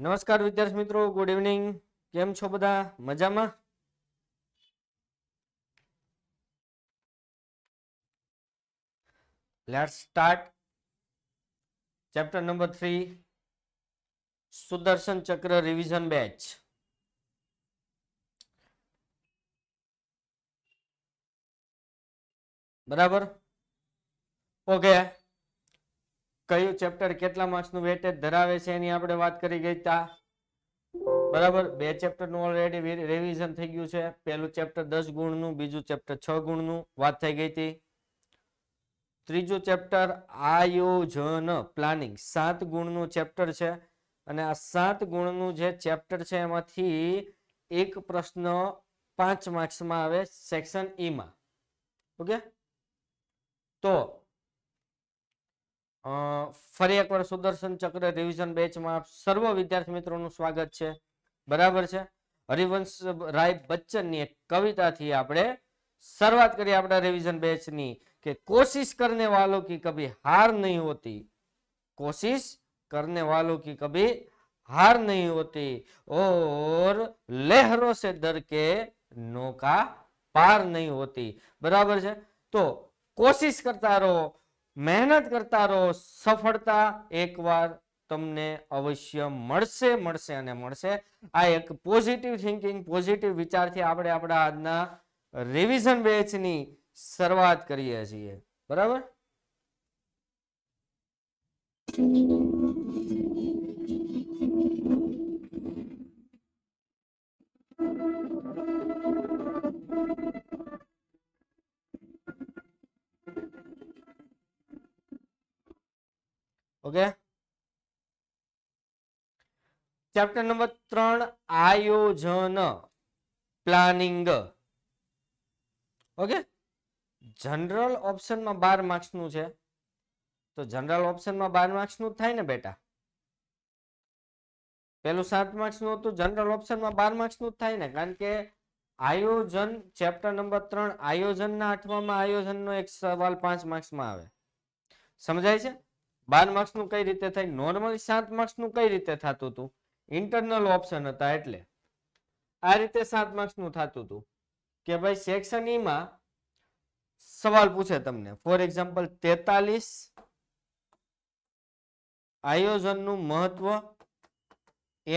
नमस्कार विद्यार्थी मित्रों गुड इवनिंग केम छो बदा मजा में let's start chapter number three Sudarshan Chakra revision बेच बराबर ओके કયું ચેપ્ટર કેટલા માર્ક્સ નું વેટેજ ધરાવે છે એની આપણે વાત કરી ગઈ તા બરાબર બે ચેપ્ટર નું ઓલરેડી રિવિઝન થઈ ગયું છે પહેલું ચેપ્ટર દસ ગુણનું બીજું ચેપ્ટર છ ગુણનું વાત થઈ ગઈ હતી ત્રીજું ચેપ્ટર આયોજન પ્લાનિંગ સાત ગુણનું ચેપ્ટર છે અને આ સાત ગુણનું જે ચેપ્ટર છે એમાંથી એક પ્રશ્ન પાંચ માર્ક્સમાં આવે સેક્શન ઈમાં e ઓકે તો ફરી એકવાર સુદર્શન ચક્ર રિવિઝન બેચમાં સર્વ વિદ્યાર્થી મિત્રોનું સ્વાગત છે બરાબર છે હરિવંશ રાય બચ્ચનની એક કવિતાથી આપણે શરૂઆત કરીએ આપણા રિવિઝન બેચની કે કોશિશ કરને વાલો કી કભી હાર નહીં હોતી કોશિશ કરને વાલો કી કભી હાર નહીં હોતી ઓર લહેરો સે ડર કે નૌકા પાર નહીં હોતી બરાબર છે તો કોશિશ કરતા રહો મહેનત કરતા રહો સફળતા એકવાર તમને અવશ્ય મળશે મળશે અને મળશે આ એક પોઝિટિવ થિંકિંગ પોઝિટિવ વિચારથી આપણે આપણા આજના રિવિઝન બેચની શરૂઆત કરીએ છીએ બરાબર ઓકે ચેપ્ટર નંબર ત્રણ આયોજન પ્લાનિંગ ઓકે જનરલ ઓપ્શનમાં બાર માર્ક્સનું છે તો જનરલ ઓપ્શનમાં બાર માર્ક્સનું થાય ને બેટા પેલું સાત માર્ક્સનું હતું જનરલ ઓપ્શનમાં બાર માર્ક્સનું જ થાય ને કારણ કે આયોજન ચેપ્ટર નંબર ત્રણ આયોજનના આઠમામાં આયોજનનો એક સવાલ પાંચ માર્ક્સમાં આવે સમજાય છે બાર માર્ક્સનું કઈ રીતે થાય નોર્મલી સાત માર્ક્સનું કઈ રીતે થતું હતું ઇન્ટરનલ ઓપ્શન હતા એટલે આ રીતે સાત માર્ક્સનું થતું હતું કે ભાઈ સેક્શન ઈમાં e સવાલ પૂછે તમને ફોર એક્ઝામ્પલ તેતાલીસ આયોજનનું મહત્વ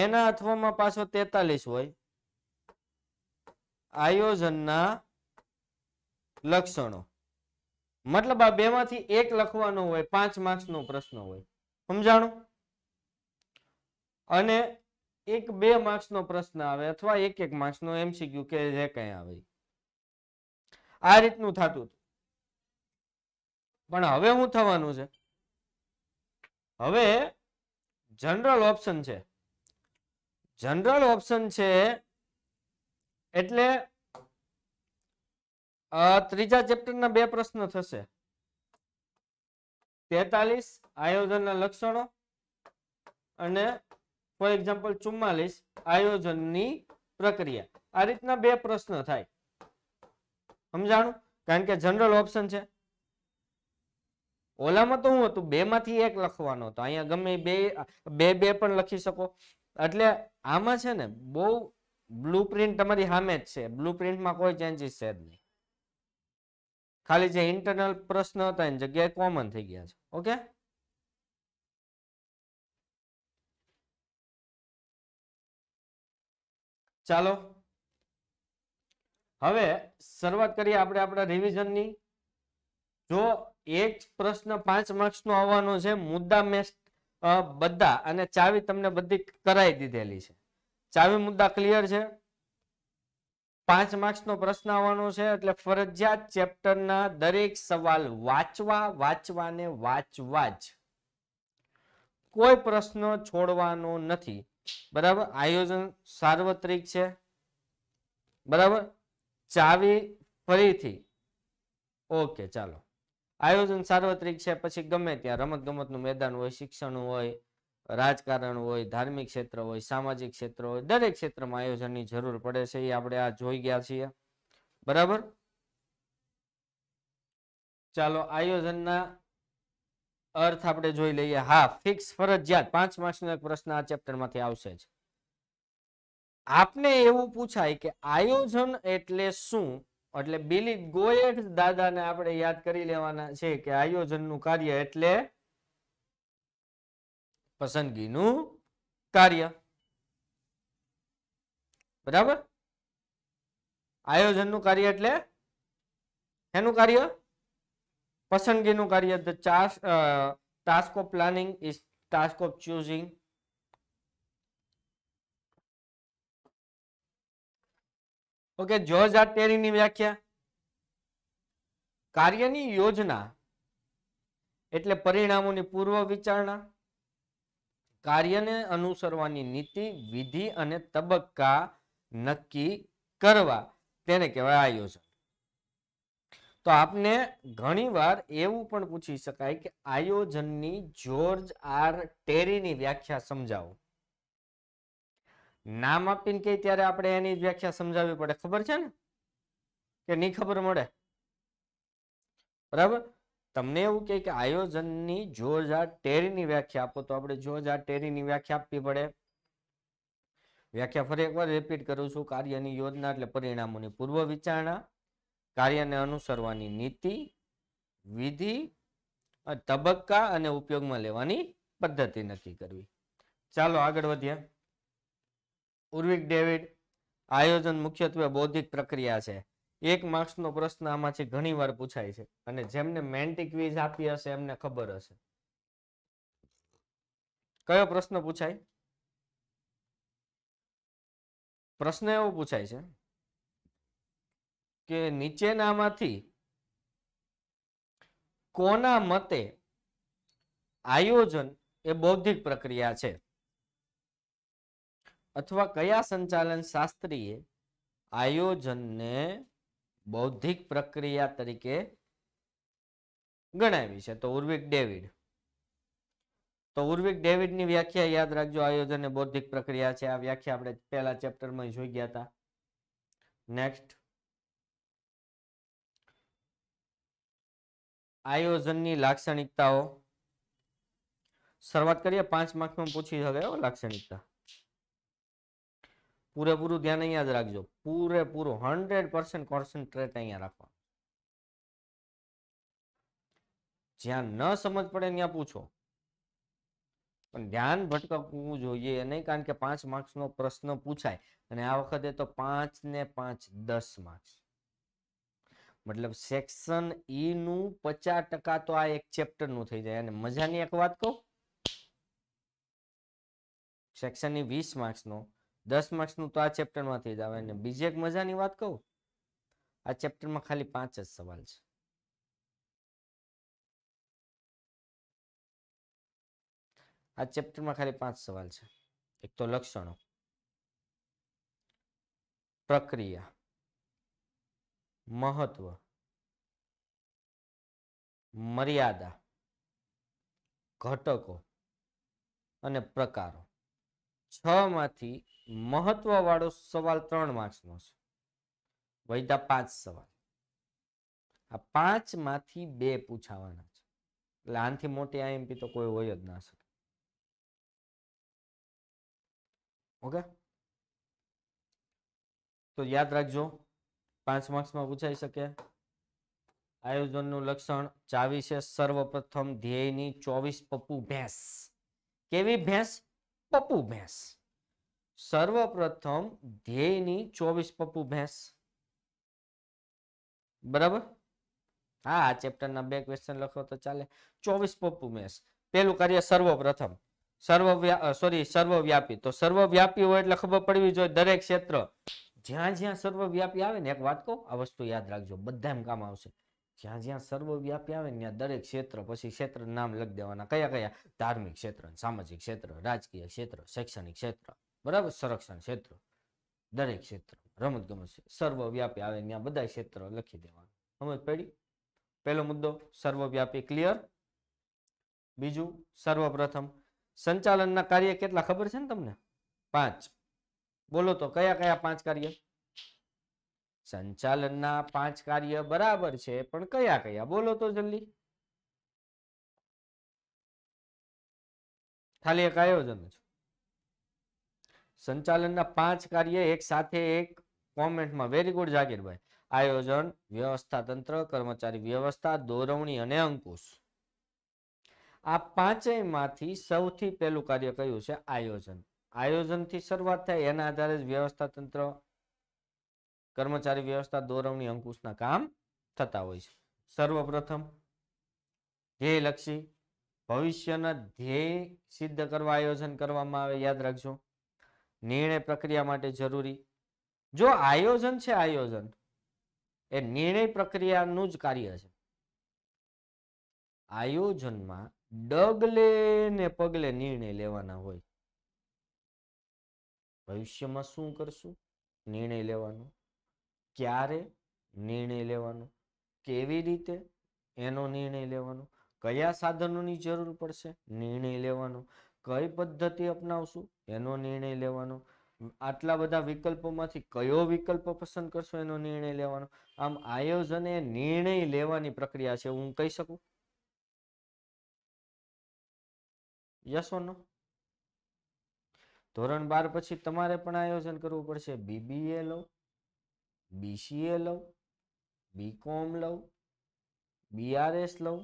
એના અથવામાં પાછો તેતાલીસ હોય આયોજનના લક્ષણો મતલબ આ બે માંથી એક લખવાનો હોય પાંચ માર્ક્સ નો પ્રશ્ન હોય સમજાણું અને એક બે માર્ક્સ નો પ્રશ્ન આવે અથવા એક એક માર્ક્સ નો એમ શીખ્યું કે જે કઈ આવે આ રીતનું થતું પણ હવે શું થવાનું છે હવે જનરલ ઓપ્શન છે જનરલ ઓપ્શન છે એટલે ત્રીજા ચેપ્ટરના બે પ્રશ્ન થશે તેતાલીસ આયોજનના લક્ષણો અને ફોર એક્ઝામ્પલ ચુમ્માલીસ આયોજનની પ્રક્રિયા આ રીતના બે પ્રશ્ન થાય સમજાણું કારણ કે જનરલ ઓપ્શન છે ઓલામાં તો હું હતું બે માંથી એક લખવાનો હતો અહીંયા ગમે બે બે બે પણ લખી શકો એટલે આમાં છે ને બહુ બ્લુ તમારી સામે જ છે બ્લુ પ્રિન્ટમાં કોઈ ચેન્જીસ છે જ નહીં ખાલી જે ઇન્ટરનલ પ્રશ્ન હતા એની જગ્યાએ કોમન થઈ ગયા છે ઓકે ચાલો હવે શરૂઆત કરીએ આપણે આપણા રિવિઝનની જો એક પ્રશ્ન પાંચ માર્ક્સનો આવવાનો છે મુદ્દા મેસ્ટ બધા અને ચાવી તમને બધી કરાવી દીધેલી છે ચાવી મુદ્દા ક્લિયર છે પાંચ માર્ક્સનો પ્રશ્ન આવવાનો છે એટલે ફરજિયાત ચેપ્ટરના દરેક સવાલ વાંચવા વાંચવા ને વાંચવા જ કોઈ પ્રશ્ન છોડવાનો નથી બરાબર આયોજન સાર્વત્રિક છે બરાબર ચાવી ફરીથી ઓકે ચાલો આયોજન સાર્વત્રિક છે પછી ગમે ત્યાં રમત ગમતનું મેદાન હોય શિક્ષણ હોય રાજકારણ હોય ધાર્મિક ક્ષેત્ર હોય સામાજિક ક્ષેત્ર હોય દરેક ક્ષેત્રમાં આયોજનની જરૂર પડે છે એ આપણે આ જોઈ ગયા છીએ બરાબર ચાલો આયોજનના અર્થ આપણે જોઈ લઈએ હા ફિક્સ ફરજિયાત પાંચ માર્ક્સનો એક પ્રશ્ન આ ચેપ્ટરમાંથી આવશે જ આપને એવું પૂછાય કે આયોજન એટલે શું એટલે બિલી ગોયઠ દાદાને આપણે યાદ કરી લેવાના છે કે આયોજનનું કાર્ય એટલે પસંદગીનું કાર્ય બરાબર આયોજનનું કાર્ય એટલે એનું કાર્ય પસંદગીનું કાર્ય the task of planning is task of choosing okay George R ટેરીની વ્યાખ્યા કાર્યની યોજના એટલે પરિણામોની પૂર્વ વિચારણા કાર્યને અનુસરવાની નીતિ વિધિ અને તબક્કા નક્કી કરવા તેને કહેવાય આયોજન તો આપને ઘણીવાર એવું પણ પૂછી શકાય કે આયોજનની જ્યોર્જ આર ટેરીની વ્યાખ્યા સમજાવો નામ આપીને કે ત્યારે આપણે એની વ્યાખ્યા સમજાવવી પડે ખબર છે ને કે નહીં ખબર મળે બરાબર તમને એવું કહે કે આયોજનની જોજ આ ટેરીની વ્યાખ્યા આપો તો આપણે જોજ આ ટેરીની વ્યાખ્યા આપવી પડે વ્યાખ્યા ફરી એકવાર રિપીટ કરું છું કાર્યની યોજના એટલે પરિણામોની પૂર્વ વિચારણા કાર્યને અનુસરવાની નીતિ વિધિ તબક્કા અને ઉપયોગમાં લેવાની પદ્ધતિ નક્કી કરવી ચાલો આગળ વધીએ ઉર્વિક ડેવિડ આયોજન મુખ્યત્વે બૌદ્ધિક પ્રક્રિયા છે એક માર્ક્સ નો પ્રશ્ન આમાંથી ઘણી વાર પૂછાય છે અને જેમને મેન્ટી ક્વિઝ આપી હશે એમને ખબર હશે કયો પ્રશ્ન પૂછાય પ્રશ્ન એવો પૂછાય છે કે નીચેનામાંથી કોના મતે આયોજન એ બૌદ્ધિક પ્રક્રિયા છે અથવા કયા સંચાલન શાસ્ત્રીએ આયોજનને બૌદ્ધિક પ્રક્રિયા તરીકે ગણાવી છે તો ઉર્વિક ડેવિડ તો ઉર્વિક ડેવિડની વ્યાખ્યા યાદ રાખજો આયોજન બૌદ્ધિક પ્રક્રિયા છે આ વ્યાખ્યા આપણે પહેલા ચેપ્ટરમાં જોઈ ગયા હતા નેક્સ્ટ આયોજનની લાક્ષણિકતાઓ શરૂઆત કરીએ પાંચ માર્ક્સમાં પૂછી શકે લાક્ષણિકતા પૂરેપૂરું ધ્યાન અહીંયા જ રાખજો પૂરેપૂરું હંડ્રેડ પર્સન્ટ કોન્સન્ટ્રેટ અહીંયા રાખવા જ્યાં ન સમજ પડે ત્યાં પૂછો પણ ધ્યાન ભટકવું જોઈએ નહીં કારણ કે પાંચ માર્ક્સનો પ્રશ્ન પૂછાય અને આ વખતે તો પાંચ ને પાંચ દસ માર્ક્સ મતલબ સેક્શન ઈ નું પચાસ ટકા તો આ એક ચેપ્ટર નું થઈ જાય અને મજાની એક વાત કહું સેક્શન ઈ વીસ માર્ક્સ નો દસ માર્ક્સનું તો આ ચેપ્ટરમાંથી જ આવે અને બીજી એક મજાની વાત કહું આ ચેપ્ટરમાં ખાલી પાંચ જ સવાલ છે આ ચેપ્ટરમાં ખાલી પાંચ સવાલ છે એક તો લક્ષણો પ્રક્રિયા મહત્વ મર્યાદા ઘટકો અને પ્રકારો છ માંથી મહત્વવાળો સવાલ ત્રણ માર્ક્સનો છે વૈધા પાંચ સવાલ આ પાંચ માંથી બે પૂછાવાના છે એટલે આનાથી મોટી આઈએમપી તો કોઈ હોય જ ના શકે ઓકે તો યાદ રાખજો પાંચ માર્ક્સમાં પૂછાઈ શકે આયોજનનું લક્ષણ ચાવી છે સર્વપ્રથમ ધ્યેયની ચોવીસ પપ્પુ ભેંસ કેવી ભેંસ પપ્પુ ભેંસ સર્વપ્રથમ ધ્યેયની ચોવીસ પપ્પુ ભેંસ બરાબર હા આ ચેપ્ટરના બે ક્વેશ્ચન લખો તો ચાલે ચોવીસ પપ્પુ ભેંસ પેલું કાર્ય સર્વપ્રથમ સર્વ સોરી સર્વવ્યાપી તો સર્વવ્યાપી હોય એટલે ખબર પડવી જોઈએ દરેક ક્ષેત્ર જ્યાં જ્યાં સર્વવ્યાપી આવે ને એક વાત કહું આ વસ્તુ યાદ રાખજો બધા એમ કામ આવશે જ્યાં જ્યાં સર્વવ્યાપી આવે ને ત્યાં દરેક ક્ષેત્ર પછી ક્ષેત્ર નામ લખી દેવાના કયા કયા ધાર્મિક ક્ષેત્ર સામાજિક ક્ષેત્ર રાજકીય ક્ષેત્ર શૈક્ષણિક ક્ષેત્ર બરાબર સંરક્ષણ ક્ષેત્ર દરેક ક્ષેત્ર રમતગમત સર્વવ્યાપી આવે ત્યાં બધા ક્ષેત્ર લખી દેવાના સમજ પડી પહેલો મુદ્દો સર્વવ્યાપી ક્લિયર બીજું સર્વપ્રથમ સંચાલનના કાર્ય કેટલા ખબર છે ને તમને પાંચ બોલો તો કયા કયા પાંચ કાર્ય સંચાલનના પાંચ કાર્ય બરાબર છે પણ કયા કયા બોલો તો જલ્દી ખાલી એક આયોજન છે સંચાલનના પાંચ કાર્ય એક સાથે એક કોમેન્ટમાં વેરી ગુડ જાગીરભાઈ આયોજન વ્યવસ્થા તંત્ર કર્મચારી વ્યવસ્થા દોરવણી અને અંકુશ આ પાંચેયમાંથી સૌથી પહેલું કાર્ય કયું છે આયોજન આયોજનથી શરૂઆત થાય એના આધારે જ વ્યવસ્થા તંત્ર કર્મચારી વ્યવસ્થા દોરવણી અંકુશના કામ થતા હોય છે સર્વપ્રથમ ધ્યેયલક્ષી ભવિષ્યના ધ્યેય સિદ્ધ કરવા આયોજન કરવામાં આવે યાદ રાખજો નિર્ણય પ્રક્રિયા માટે જરૂરી જો આયોજન છે આયોજન એ નિર્ણય પ્રક્રિયાનું જ કાર્ય છે આયોજનમાં ડગલે ને પગલે નિર્ણય લેવાના હોય ભવિષ્યમાં શું કરશું નિર્ણય લેવાનો ક્યારે નિર્ણય લેવાનો કેવી રીતે એનો નિર્ણય લેવાનો કયા સાધનોની જરૂર પડશે નિર્ણય લેવાનો કઈ પદ્ધતિ અપનાવશું એનો નિર્ણય લેવાનો આટલા બધા વિકલ્પોમાંથી કયો વિકલ્પ પસંદ કરશો એનો નિર્ણય લેવાનો આમ આયોજન એ નિર્ણય લેવાની પ્રક્રિયા છે હું કહી શકું યસ નો ધોરણ બાર પછી તમારે પણ આયોજન કરવું પડશે બીબીએ લો બીસીએ લઉં બીકોમ લઉં બીઆરએસ લઉં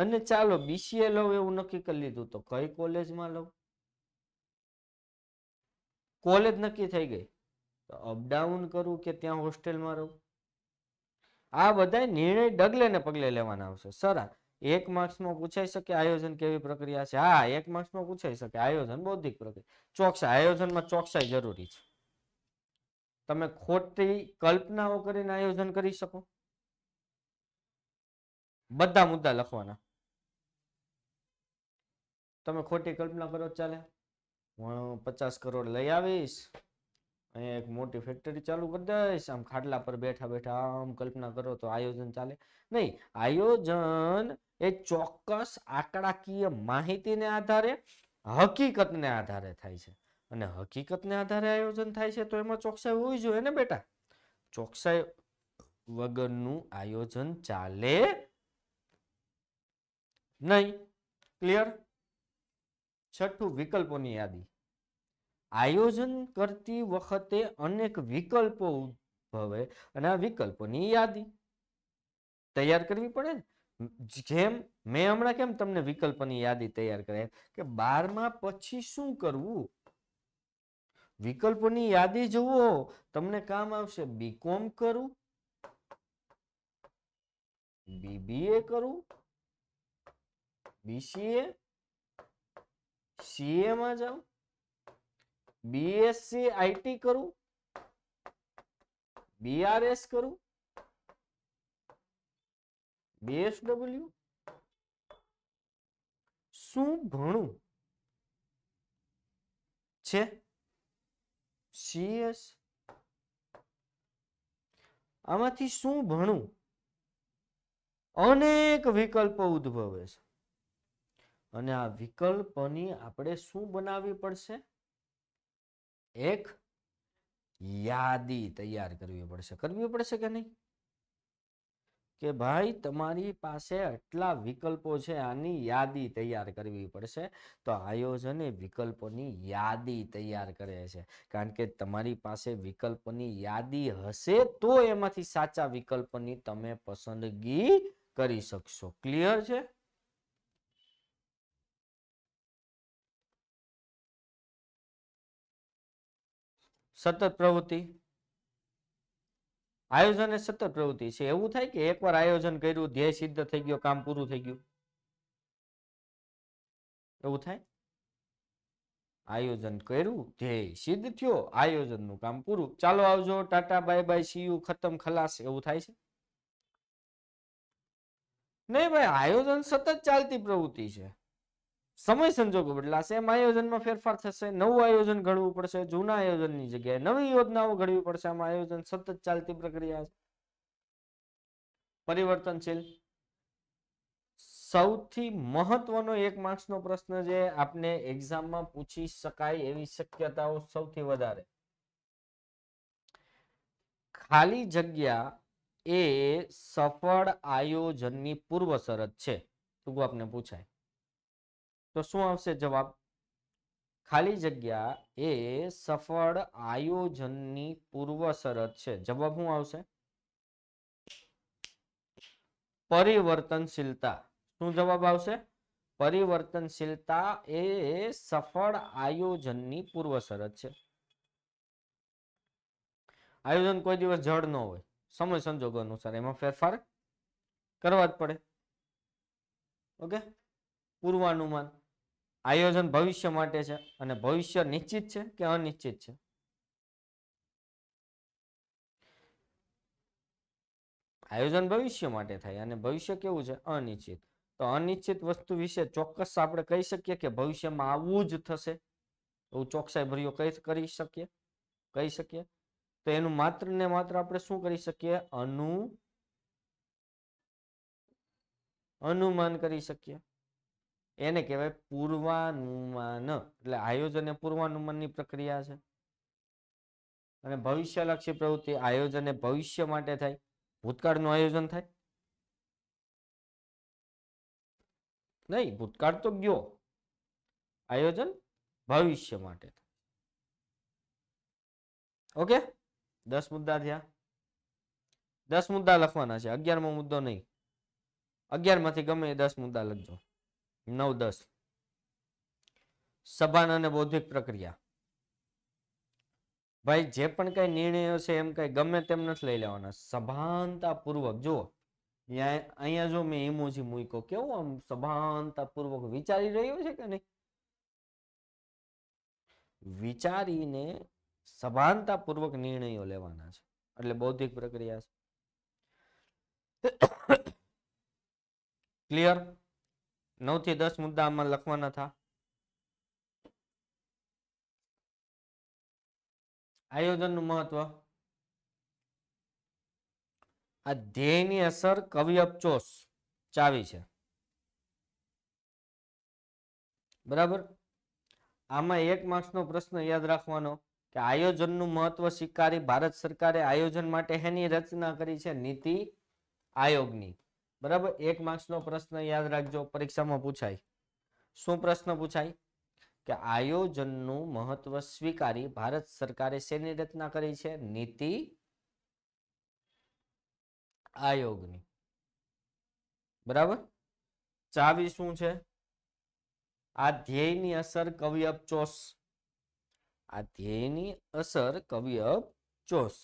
અને ચાલો બીસીએ લઉં એવું નક્કી કરી લીધું તો કઈ કોલેજમાં લઉં કોલેજ નક્કી થઈ ગઈ તો અપડાઉન કરું કે ત્યાં હોસ્ટેલમાં રહું આ બધા નિર્ણય ડગલે ને પગલે લેવાના આવશે સર એક માર્ક્સમાં પૂછાઈ શકે આયોજન કેવી પ્રક્રિયા છે હા એક માર્ક્સમાં પૂછાઈ શકે આયોજન બૌદ્ધિક પ્રક્રિયા ચોકસાઈ આયોજનમાં ચોકસાઈ જરૂરી છે તમે ખોટી કલ્પનાઓ કરીને આયોજન કરી શકો બધા મુદ્દા લખવાના તમે ખોટી કલ્પના કરો ચાલે હું પચાસ કરોડ લઈ આવીશ અહીંયા એક મોટી ફેક્ટરી ચાલુ કરી દઈશ આમ ખાટલા પર બેઠા બેઠા આમ કલ્પના કરો તો આયોજન ચાલે નહીં આયોજન એ ચોક્કસ આંકડાકીય માહિતીને આધારે હકીકતને આધારે થાય છે અને હકીકતને આધારે આયોજન થાય છે તો એમાં ચોકસાઈ હોવી જોઈએ ને બેટા ચોકસાઈ વગરનું આયોજન ચાલે નહીં ક્લિયર છઠ્ઠું વિકલ્પોની યાદી આયોજન કરતી વખતે અનેક વિકલ્પો ઉદ્ભવે અને આ વિકલ્પોની યાદી તૈયાર કરવી પડે ને જેમ મેં હમણાં કેમ તમને વિકલ્પની યાદી તૈયાર કરાય કે બારમા પછી શું કરવું વિકલ્પની યાદી જુઓ તમને કામ આવશે બીકોમ કરવું બીબીએ કરવું બીસીએ સીએ માં જાઉં બીએસસી આઈટી કરું બીઆરએસ કરું બીએસડબલ્યુ શું ભણું છે સીએસ આમાંથી શું ભણું અનેક વિકલ્પો ઉદ્ભવે છે અને આ વિકલ્પની આપણે શું બનાવવી પડશે એક યાદી તૈયાર કરવી પડશે કરવી પડશે કે નહીં કે ભાઈ તમારી પાસે આટલા વિકલ્પો છે આની યાદી તૈયાર કરવી પડશે તો આયોજને વિકલ્પોની યાદી તૈયાર કરે છે કારણ કે તમારી પાસે વિકલ્પોની યાદી હશે તો એમાંથી સાચા વિકલ્પની તમે પસંદગી કરી શકશો ક્લિયર છે સતત પ્રવૃત્તિ આયોજન એ સતત પ્રવૃત્તિ છે એવું થાય કે એકવાર આયોજન કર્યું ધ્યેય સિદ્ધ થઈ ગયો કામ પૂરું થઈ ગયું એવું થાય આયોજન કર્યું ધ્યેય સિદ્ધ થયો આયોજનનું કામ પૂરું ચાલો આવજો tata bye bye see you ખતમ ખલાસ એવું થાય છે નહીં ભાઈ આયોજન સતત ચાલતી પ્રવૃત્તિ છે સમય સંજોગો બદલાશે એમ આયોજનમાં ફેરફાર થશે નવું આયોજન ઘડવું પડશે જૂના આયોજનની જગ્યાએ નવી યોજનાઓ ઘડવી પડશે આમાં આયોજન સતત ચાલતી પ્રક્રિયા છે પરિવર્તનશીલ સૌથી મહત્વનો એક માર્ક્સનો પ્રશ્ન જે આપને એક્ઝામમાં પૂછી શકાય એવી શક્યતાઓ સૌથી વધારે ખાલી જગ્યા એ સફળ આયોજનની પૂર્વ શરત છે ટૂંકું આપને પૂછાય તો શું આવશે જવાબ ખાલી જગ્યા એ સફળ આયોજનની પૂર્વ શરત છે જવાબ શું આવશે પરિવર્તનશીલતા શું જવાબ આવશે પરિવર્તનશીલતા એ સફળ આયોજનની પૂર્વ શરત છે આયોજન કોઈ દિવસ જળ ન હોય સમય સંજોગો અનુસાર એમાં ફેરફાર કરવા જ પડે ઓકે પૂર્વાનુમાન આયોજન ભવિષ્ય માટે છે અને ભવિષ્ય નિશ્ચિત છે કે અનિશ્ચિત છે આયોજન ભવિષ્ય માટે થાય અને ભવિષ્ય કેવું છે અનિશ્ચિત તો અનિશ્ચિત વસ્તુ વિશે ચોક્કસ આપણે કહી શકીએ કે ભવિષ્યમાં આવું જ થશે એવું ચોકસાઈ ભર્યો કઈ કરી શકીએ કહી શકીએ તો એનું માત્ર ને માત્ર આપણે શું કરી શકીએ અનુ અનુમાન કરી શકીએ એને કહેવાય પૂર્વાનુમાન એટલે આયોજન પૂર્વાનુમાનની પ્રક્રિયા છે અને ભવિષ્યલક્ષી પ્રવૃત્તિ આયોજન એ ભવિષ્ય માટે થાય ભૂતકાળનું આયોજન થાય નહીં ભૂતકાળ તો ગયો આયોજન ભવિષ્ય માટે ઓકે દસ મુદ્દા થયા દસ મુદ્દા લખવાના છે અગિયારમો મુદ્દો નહીં અગિયારમાંથી માંથી ગમે દસ મુદ્દા લખજો નવ દસ સભાન અને બૌદ્ધિક પ્રક્રિયા ભાઈ જે પણ કઈ નિર્ણયો છે એમ કઈ ગમે તેમ નથી લઈ લેવાના સભાનતા પૂર્વક જુઓ અહીંયા જો મેં ઇમોજી મૂક્યો કેવું આમ પૂર્વક વિચારી રહ્યો છે કે નહીં વિચારીને સભાનતાપૂર્વક નિર્ણયો લેવાના છે એટલે બૌદ્ધિક પ્રક્રિયા છે ક્લિયર નવ થી દસ મુદ્દા આમાં લખવાના હતા આયોજનનું મહત્વ આ ધ્યેયની અસર કવિ અપચોસ ચાવી છે બરાબર આમાં એક માર્ક્સનો પ્રશ્ન યાદ રાખવાનો કે આયોજનનું મહત્વ સ્વીકારી ભારત સરકારે આયોજન માટે એની રચના કરી છે નીતિ આયોગની બરાબર એક માર્ક્સનો પ્રશ્ન યાદ રાખજો પરીક્ષામાં પૂછાય શું પ્રશ્ન પૂછાય કે આયોજનનું મહત્વ સ્વીકારી ભારત સરકારે શેની રચના કરી છે નીતિ આયોગની બરાબર ચાવી શું છે આ ધ્યેયની અસર કવિ ચોસ આ ધ્યેયની અસર કવિ ચોસ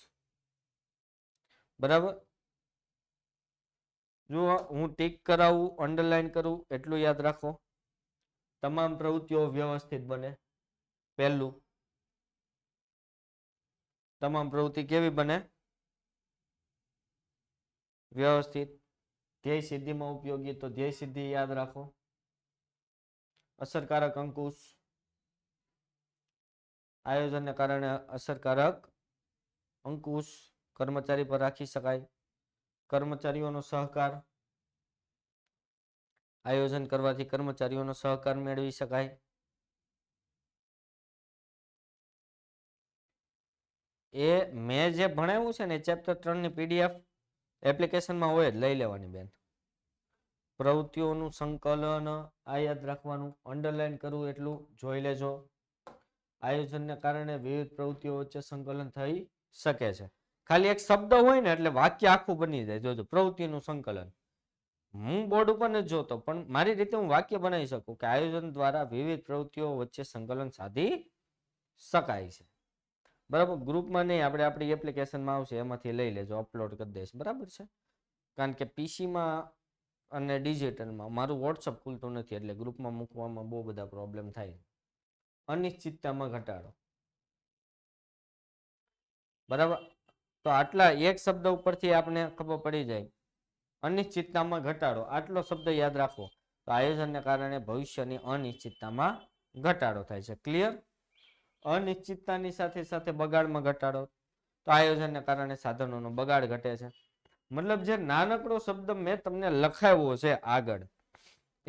બરાબર જો હું ટીક કરાવું અંડરલાઇન કરું એટલું યાદ રાખો તમામ પ્રવૃત્તિઓ વ્યવસ્થિત બને પહેલું તમામ પ્રવૃત્તિ કેવી બને વ્યવસ્થિત ધ્યેય સિદ્ધિમાં ઉપયોગી તો ધ્યેય સિદ્ધિ યાદ રાખો અસરકારક અંકુશ આયોજનને કારણે અસરકારક અંકુશ કર્મચારી પર રાખી શકાય કર્મચારીઓનો સહકાર આયોજન કરવાથી કર્મચારીઓનો સહકાર મેળવી શકાય એ મેં જે ભણાવ્યું છે ને ચેપ્ટર ત્રણની પીડીએફ એપ્લિકેશનમાં હોય લઈ લેવાની બેન પ્રવૃત્તિઓનું સંકલન આ યાદ રાખવાનું અંડરલાઈન કરવું એટલું જોઈ લેજો આયોજનને કારણે વિવિધ પ્રવૃત્તિઓ વચ્ચે સંકલન થઈ શકે છે ખાલી એક શબ્દ હોય ને એટલે વાક્ય આખું બની જાય જોજો પ્રવૃત્તિનું સંકલન હું બોર્ડ ઉપર નથી જોતો પણ મારી રીતે હું વાક્ય બનાવી શકું કે આયોજન દ્વારા વિવિધ પ્રવૃત્તિઓ વચ્ચે સંકલન સાધી શકાય છે બરાબર ગ્રુપમાં નહીં આપણે આપણી એપ્લિકેશનમાં આવશે એમાંથી લઈ લેજો અપલોડ કરી દઈશ બરાબર છે કારણ કે પીસીમાં અને ડિજિટલમાં મારું વોટ્સઅપ ખુલતું નથી એટલે ગ્રુપમાં મૂકવામાં બહુ બધા પ્રોબ્લેમ થાય અનિશ્ચિતતામાં ઘટાડો બરાબર તો આટલા એક શબ્દ ઉપરથી આપણે ખબર પડી જાય અનિશ્ચિતતામાં ઘટાડો આટલો શબ્દ યાદ રાખો તો આયોજનને કારણે ભવિષ્યની અનિશ્ચિતતામાં ઘટાડો થાય છે ક્લિયર અનિશ્ચિતતાની સાથે સાથે બગાડમાં ઘટાડો તો આયોજનને કારણે સાધનોનો બગાડ ઘટે છે મતલબ જે નાનકડો શબ્દ મેં તમને લખાવ્યો છે આગળ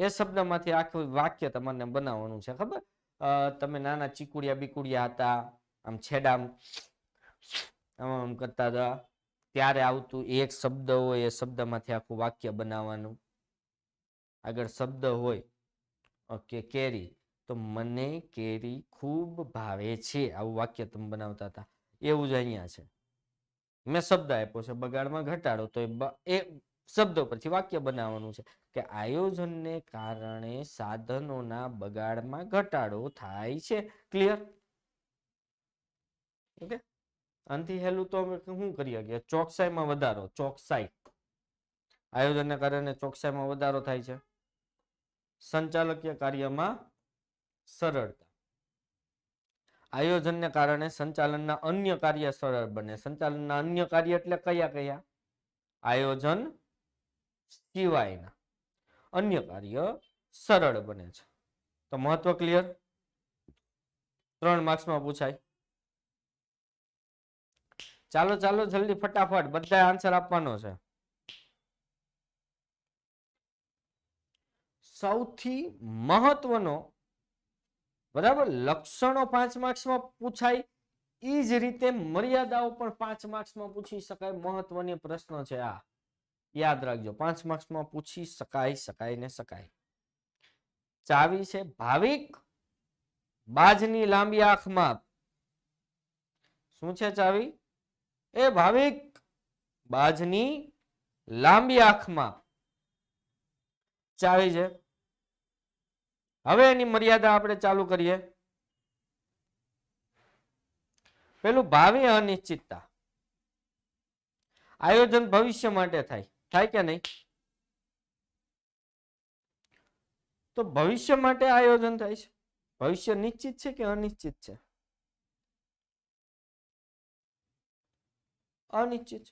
એ શબ્દમાંથી આખું વાક્ય તમારે બનાવવાનું છે ખબર તમે નાના ચીકુડિયા બીકુડિયા હતા આમ છેડામ આમ આમ કરતા હતા ત્યારે આવતું એક શબ્દ હોય એ શબ્દમાંથી આખું વાક્ય બનાવવાનું આગળ શબ્દ હોય ઓકે કેરી તો મને કેરી ખૂબ ભાવે છે આવું વાક્ય તમે બનાવતા હતા એવું જ અહીંયા છે મેં શબ્દ આપ્યો છે બગાડમાં ઘટાડો તો એ શબ્દો પરથી વાક્ય બનાવવાનું છે કે આયોજનને કારણે સાધનોના બગાડમાં ઘટાડો થાય છે ક્લિયર ઓકે આનાથી હેલું તો અમે શું કરી શકીએ ચોકસાઈમાં વધારો ચોકસાઈ આયોજનને કારણે ચોકસાઈમાં વધારો થાય છે સંચાલકીય કાર્યમાં સરળતા આયોજનને કારણે સંચાલનના અન્ય કાર્ય સરળ બને સંચાલનના અન્ય કાર્ય એટલે કયા કયા આયોજન સિવાયના અન્ય કાર્ય સરળ બને છે તો મહત્વ ક્લિયર ત્રણ માર્ક્સમાં પૂછાય ચાલો ચાલો જલ્દી ફટાફટ બધા આન્સર આપવાનો છે સૌથી મહત્વનો બરાબર લક્ષણો પાંચ માર્ક્સમાં પૂછાય એ જ રીતે મર્યાદાઓ પણ પાંચ માર્ક્સમાં પૂછી શકાય મહત્વની પ્રશ્ન છે આ યાદ રાખજો પાંચ માર્ક્સમાં પૂછી શકાય શકાય ને શકાય ચાવી છે ભાવિક બાજની લાંબી આંખમાં શું છે ચાવી એ ભાવિક બાજની લાંબી આંખમાં ચાવી છે હવે એની મર્યાદા આપણે ચાલુ કરીએ પેલું ભાવિ અનિશ્ચિતતા આયોજન ભવિષ્ય માટે થાય થાય કે નહીં તો ભવિષ્ય માટે આયોજન થાય છે ભવિષ્ય નિશ્ચિત છે કે અનિશ્ચિત છે અનિશ્ચિત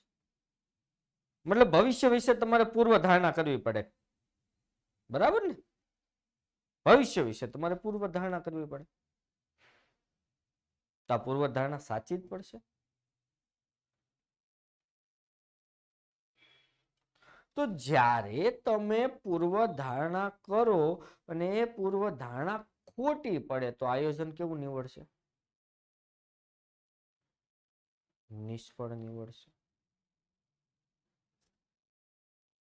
મતલબ ભવિષ્ય વિશે તમારે પૂર્વ ધારણા કરવી પડે બરાબર ને ભવિષ્ય વિશે તમારે પૂર્વ ધારણા કરવી પડે તો પૂર્વ ધારણા સાચી જ પડશે તો જ્યારે તમે પૂર્વ ધારણા કરો અને એ પૂર્વ ધારણા ખોટી પડે તો આયોજન કેવું નીવડશે નિષ્ફળ નીવડશે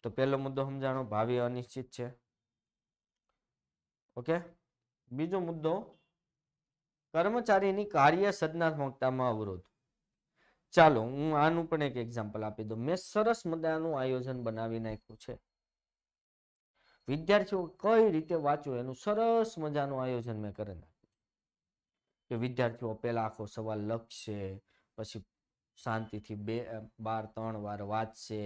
તો પહેલો મુદ્દો સમજાણો ભાવિ અનિશ્ચિત છે ઓકે બીજો મુદ્દો કર્મચારીની કાર્ય સર્જનાત્મકતામાં અવરોધ ચાલો હું આનું પણ એક એક્ઝામ્પલ આપી દઉં મેં સરસ મજાનું આયોજન બનાવી નાખ્યું છે વિદ્યાર્થીઓ કઈ રીતે વાંચવું એનું સરસ મજાનું આયોજન મેં કરી કે વિદ્યાર્થીઓ પહેલા આખો સવાલ લખશે પછી શાંતિથી બે બાર ત્રણ વાર વાંચશે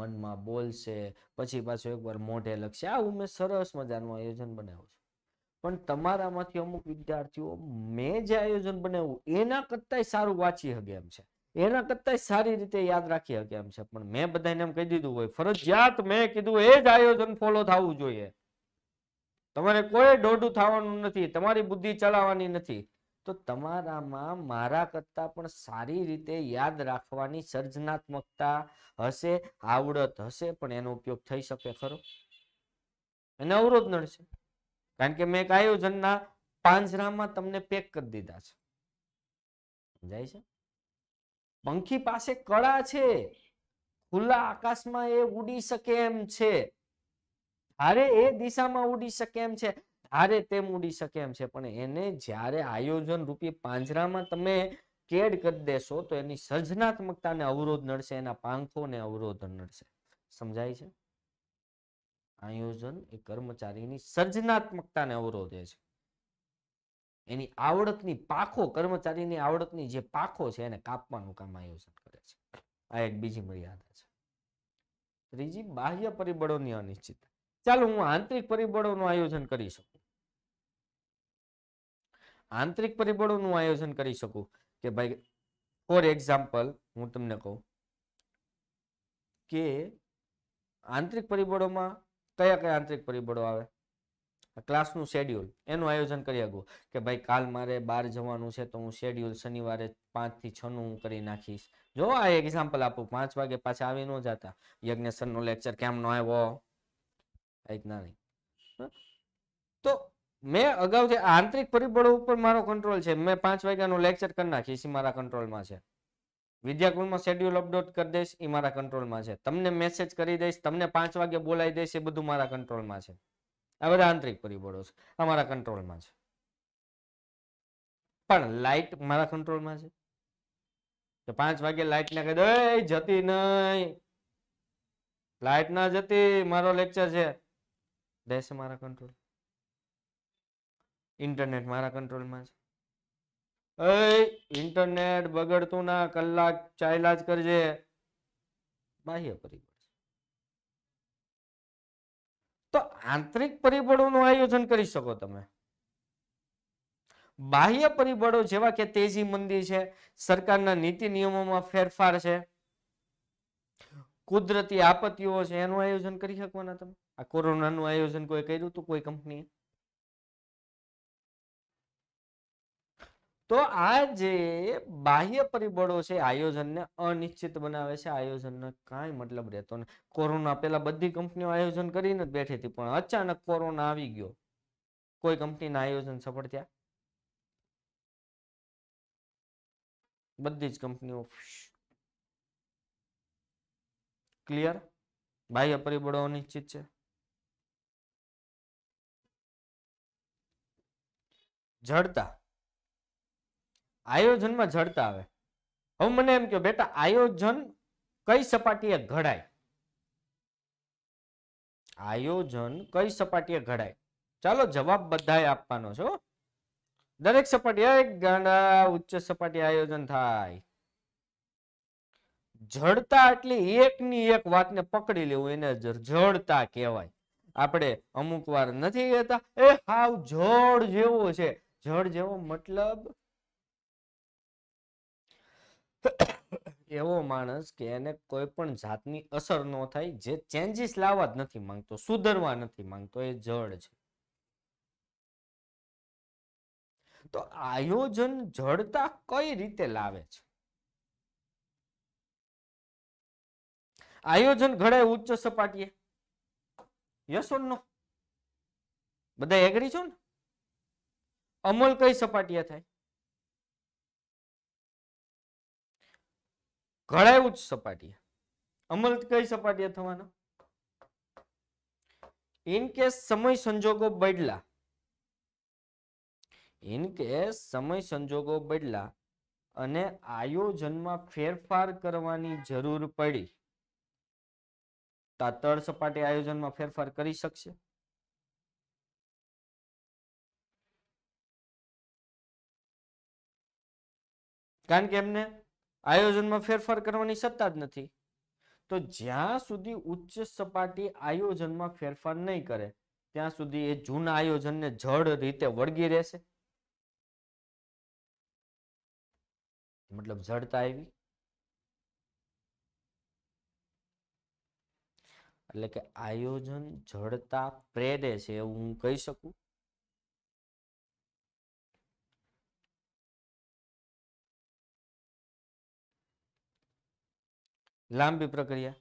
મનમાં બોલશે પછી પાછું એકવાર મોઢે લખશે આવું મેં સરસ મજાનું આયોજન બનાવ્યું છે પણ તમારામાંથી અમુક વિદ્યાર્થીઓ મેં જે આયોજન બનાવ્યું એના કરતાંય સારું વાંચી શકે એમ છે એના કરતાંય સારી રીતે યાદ રાખી શકે એમ છે પણ મેં બધાને એમ કહી દીધું હોય ફરજિયાત મેં કીધું એ જ આયોજન ફોલો થવું જોઈએ તમારે કોઈ દોઢું થવાનું નથી તમારી બુદ્ધિ ચલાવવાની નથી તો તમારામાં મારા કરતાં પણ સારી રીતે યાદ રાખવાની સર્જનાત્મકતા હશે આવડત હશે પણ એનો ઉપયોગ થઈ શકે ખરો એને અવરોધ નડશે કારણ કે મેં એક આયોજનના પાંજરામાં તમને પેક કરી દીધા છે સમજાય છે પંખી પાસે કળા છે ખુલ્લા આકાશમાં એ ઉડી શકે એમ છે અરે એ દિશામાં ઉડી શકે એમ છે ધારે તેમ ઉડી શકે એમ છે પણ એને જ્યારે આયોજન રૂપી પાંજરામાં તમે કેડ કરી દેશો તો એની સર્જનાત્મકતાને અવરોધ નડશે એના પાંખોને અવરોધ નડશે સમજાય છે આયોજન એ કર્મચારીની સર્જનાત્મકતાને અવરોધે છે એની આવડતની પાખો કર્મચારીની આવડતની જે પાખો છે એને કાપવાનું કામ આયોજન કરે છે આ એક બીજી મર્યાદા છે ત્રીજી બાહ્ય પરિબળોની અનિશ્ચિત ચાલો હું આંતરિક પરિબળોનું આયોજન કરી શકું આંતરિક પરિબળોનું આયોજન કરી શકું કે ભાઈ ફોર એક્ઝામ્પલ હું તમને કહું કે આંતરિક પરિબળોમાં કયા કયા આંતરિક પરિબળો આવે ક્લાસનું શેડ્યુલ એનું આયોજન કરી શકું કે ભાઈ કાલ મારે બહાર જવાનું છે તો હું શેડ્યુલ શનિવારે પાંચથી છનું હું કરી નાખીશ જો આ એક્ઝામ્પલ આપું પાંચ વાગે પાછા આવી ન જતા યજ્ઞ સરનો લેક્ચર કેમ નો આવ્યો ના નહીં તો મેં અગાઉ જે આંતરિક પરિબળો ઉપર મારો કંટ્રોલ છે મેં પાંચ વાગ્યાનું લેક્ચર કરી નાખીશ એ મારા કંટ્રોલમાં છે વિદ્યાકુળમાં શેડ્યુલ અપડોટ કરી દઈશ એ મારા કંટ્રોલમાં છે તમને મેસેજ કરી દઈશ તમને પાંચ વાગે બોલાવી દઈશ એ બધું મારા કંટ્રોલમાં છે આ બધા આંતરિક પરિબળો છે આ મારા કંટ્રોલમાં છે પણ લાઇટ મારા કંટ્રોલમાં છે તો પાંચ વાગે લાઇટ ના કહી જતી નહીં લાઇટ ના જતી મારો લેક્ચર છે દેશ મારા કંટ્રોલ ઇન્ટરનેટ મારા કંટ્રોલમાં છે એ ઇન્ટરનેટ બગડતું ના કલાક ચાલ્યા જ કરજે બાહ્ય પરિબળ તો આંતરિક પરિબળોનું આયોજન કરી શકો તમે બાહ્ય પરિબળો જેવા કે તેજી મંદી છે સરકારના નીતિ નિયમોમાં ફેરફાર છે કુદરતી આપત્તિઓ છે એનું આયોજન કરી શકવાના તમે આ કોરોનાનું આયોજન કોઈ કર્યું હતું કોઈ કંપનીએ તો આ જે બાહ્ય પરિબળો છે આયોજનને અનિશ્ચિત બનાવે છે આયોજનનો કાંઈ મતલબ રહેતો નહીં કોરોના પહેલા બધી કંપનીઓ આયોજન કરીને જ બેઠી હતી પણ અચાનક કોરોના આવી ગયો કોઈ કંપનીના આયોજન સફળ થયા બધી જ કંપનીઓ ક્લિયર બાહ્ય પરિબળો અનિશ્ચિત છે જડતા આયોજનમાં જડતા આવે હવે મને એમ કહો બેટા આયોજન કઈ સપાટીએ ઘડાય આયોજન કઈ સપાટીએ ઘડાય ચાલો જવાબ બધાએ આપવાનો છો દરેક સપાટી એક ગાંડા ઉચ્ચ સપાટી આયોજન થાય જડતા એટલે એકની એક વાતને પકડી લેવું એને જડતા કહેવાય આપણે અમુક વાર નથી કહેતા એ હાવ જડ જેવો છે જડ જેવો મતલબ એવો માણસ કે એને કોઈ પણ જાતની અસર ન થાય જે ચેન્જીસ લાવવા જ નથી માંગતો સુધરવા નથી માંગતો એ જળ છે તો આયોજન જળતા કઈ રીતે લાવે છે આયોજન ઘડે ઉચ્ચ સપાટીએ યસ ઓર નો બધા એગ્રી છો ને અમલ કઈ સપાટીએ થાય ઘડાય ઉચ્ચ સપાટી અમલ કઈ સપાટીએ થવાનો ઇન કેસ સમય સંજોગો બદલા ઇન કેસ સમય સંજોગો બદલા અને આયોજનમાં ફેરફાર કરવાની જરૂર પડી તાતળ સપાટી આયોજનમાં ફેરફાર કરી શકશે કારણ કે એમને આયોજનમાં ફેરફાર કરવાની સત્તા જ નથી તો જ્યાં સુધી ઉચ્ચ સપાટી આયોજનમાં ફેરફાર નહીં કરે ત્યાં સુધી એ જૂના આયોજનને જળ રીતે વળગી રહેશે મતલબ જડતા આવી એટલે કે આયોજન જડતા પ્રેરે છે એવું હું કહી શકું लंबी प्रक्रिया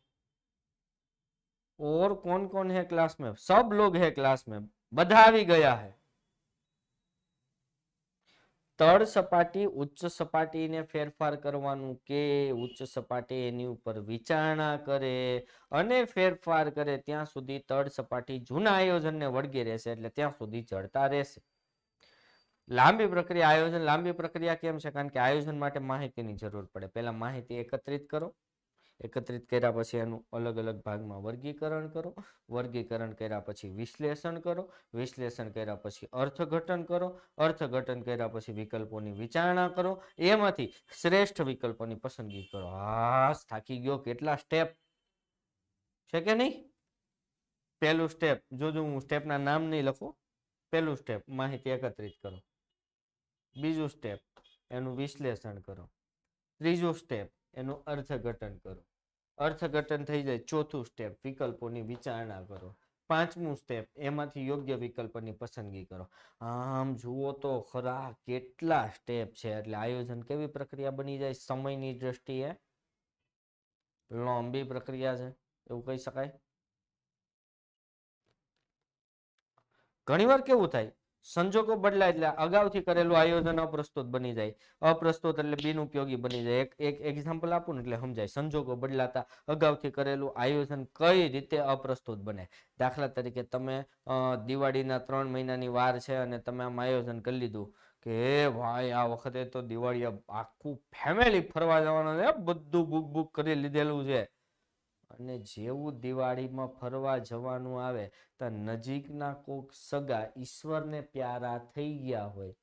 और कौन कौन है क्लास में सब लोग है क्लास में બધા આવી ગયા है તળ સપાટી ઉચ્ચ સપાટીને ફેરફાર કરવાનું કે ઉચ્ચ સપાટી એની ઉપર વિચારણા કરે અને ફેરફાર કરે ત્યાં સુધી તળ સપાટી જૂના આયોજનને વળગી રહેશે એટલે ત્યાં સુધી જળતા રહેશે લાંબી પ્રક્રિયા આયોજન લાંબી પ્રક્રિયા કેમ છે કારણ કે આયોજન માટે માહિતીની જરૂર પડે પહેલા માહિતી એકત્રિત કરો એકત્રિત કર્યા પછી એનું અલગ અલગ ભાગમાં વર્ગીકરણ કરો વર્ગીકરણ કર્યા પછી વિશ્લેષણ કરો વિશ્લેષણ કર્યા પછી અર્થઘટન કરો અર્થઘટન કર્યા પછી વિકલ્પોની વિચારણા કરો એમાંથી શ્રેષ્ઠ વિકલ્પોની પસંદગી કરો હા થાકી ગયો કેટલા સ્ટેપ છે કે નહીં પહેલું સ્ટેપ જોજો હું સ્ટેપના નામ નહીં લખું પહેલું સ્ટેપ માહિતી એકત્રિત કરો બીજું સ્ટેપ એનું વિશ્લેષણ કરો ત્રીજું સ્ટેપ એનું અર્થઘટન કરો અર્થઘટન થઈ જાય ચોથું સ્ટેપ વિકલ્પોની વિચારણા કરો પાંચમું સ્ટેપ એમાંથી યોગ્ય વિકલ્પની પસંદગી કરો આમ જુઓ તો ખરા કેટલા સ્ટેપ છે એટલે આયોજન કેવી પ્રક્રિયા બની જાય સમયની દ્રષ્ટિએ લાંબી પ્રક્રિયા છે એવું કહી શકાય ઘણીવાર કેવું થાય સંજોગો બદલાય એટલે અગાઉથી કરેલું આયોજન અપ્રસ્તુત બની જાય અપ્રસ્તુત એટલે બિનઉપયોગી બની જાય એક એક્ઝામ્પલ આપું ને એટલે સમજાય સંજોગો બદલાતા અગાઉથી કરેલું આયોજન કઈ રીતે અપ્રસ્તુત બને દાખલા તરીકે તમે દિવાળીના ત્રણ મહિનાની વાર છે અને તમે આમ આયોજન કરી લીધું કે ભાઈ આ વખતે તો દિવાળી આખું ફેમિલી ફરવા જવાનું છે બધું બુક બુક કરી લીધેલું છે અને જેવું દિવાળીમાં ફરવા જવાનું આવે તો નજીકના કોક સગા ઈશ્વરને પ્યારા થઈ ગયા હોય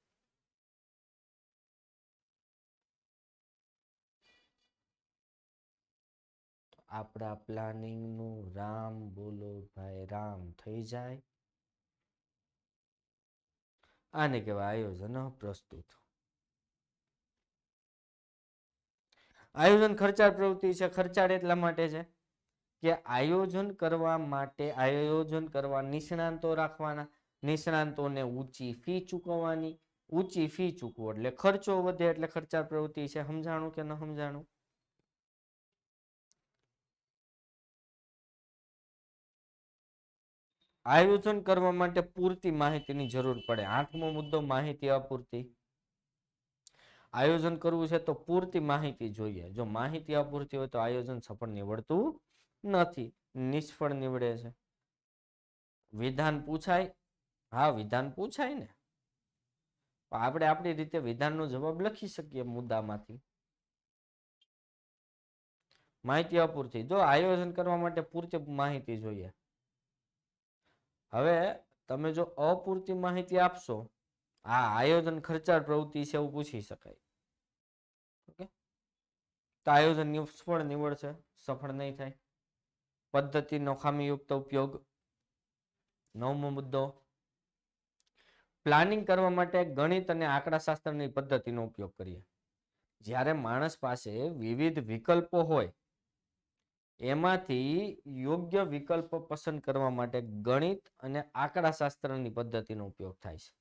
આપણા પ્લાનિંગનું રામ બોલો ભાઈ રામ થઈ જાય આને કહેવાય આયોજન પ્રસ્તુત આયોજન ખર્ચાળ પ્રવૃત્તિ છે ખર્ચાળ એટલા માટે છે કે આયોજન કરવા માટે આયોજન કરવા નિષ્ણાંતો રાખવાના નિષ્ણાંતોને ઊંચી ફી ચૂકવવાની ઊંચી ફી ચૂકવો એટલે ખર્ચો વધે એટલે ખર્ચાળ પ્રવૃત્તિ છે સમજાણું કે ન સમજાણું આયોજન કરવા માટે પૂરતી માહિતીની જરૂર પડે આઠમો મુદ્દો માહિતી અપૂરતી આયોજન કરવું છે તો પૂરતી માહિતી જોઈએ જો માહિતી અપૂરતી હોય તો આયોજન સફળ નીવડતું નથી નિષ્ફળ નીવડે છે વિધાન પૂછાય હા વિધાન પૂછાય ને આપણે આપણી રીતે વિધાનનો જવાબ લખી શકીએ મુદ્દામાંથી માહિતી અપૂરતી જો આયોજન કરવા માટે પૂરતી માહિતી જોઈએ હવે તમે જો અપૂરતી માહિતી આપશો આ આયોજન ખર્ચાળ પ્રવૃત્તિ છે એવું પૂછી શકાય ઓકે તો આયોજન નિષ્ફળ નીવડશે સફળ નહીં થાય પદ્ધતિનો ખામીયુક્ત ઉપયોગ નવમો મુદ્દો પ્લાનિંગ કરવા માટે ગણિત અને આંકડાશાસ્ત્રની પદ્ધતિનો ઉપયોગ કરીએ જ્યારે માણસ પાસે વિવિધ વિકલ્પો હોય એમાંથી યોગ્ય વિકલ્પ પસંદ કરવા માટે ગણિત અને આંકડાશાસ્ત્રની પદ્ધતિનો ઉપયોગ થાય છે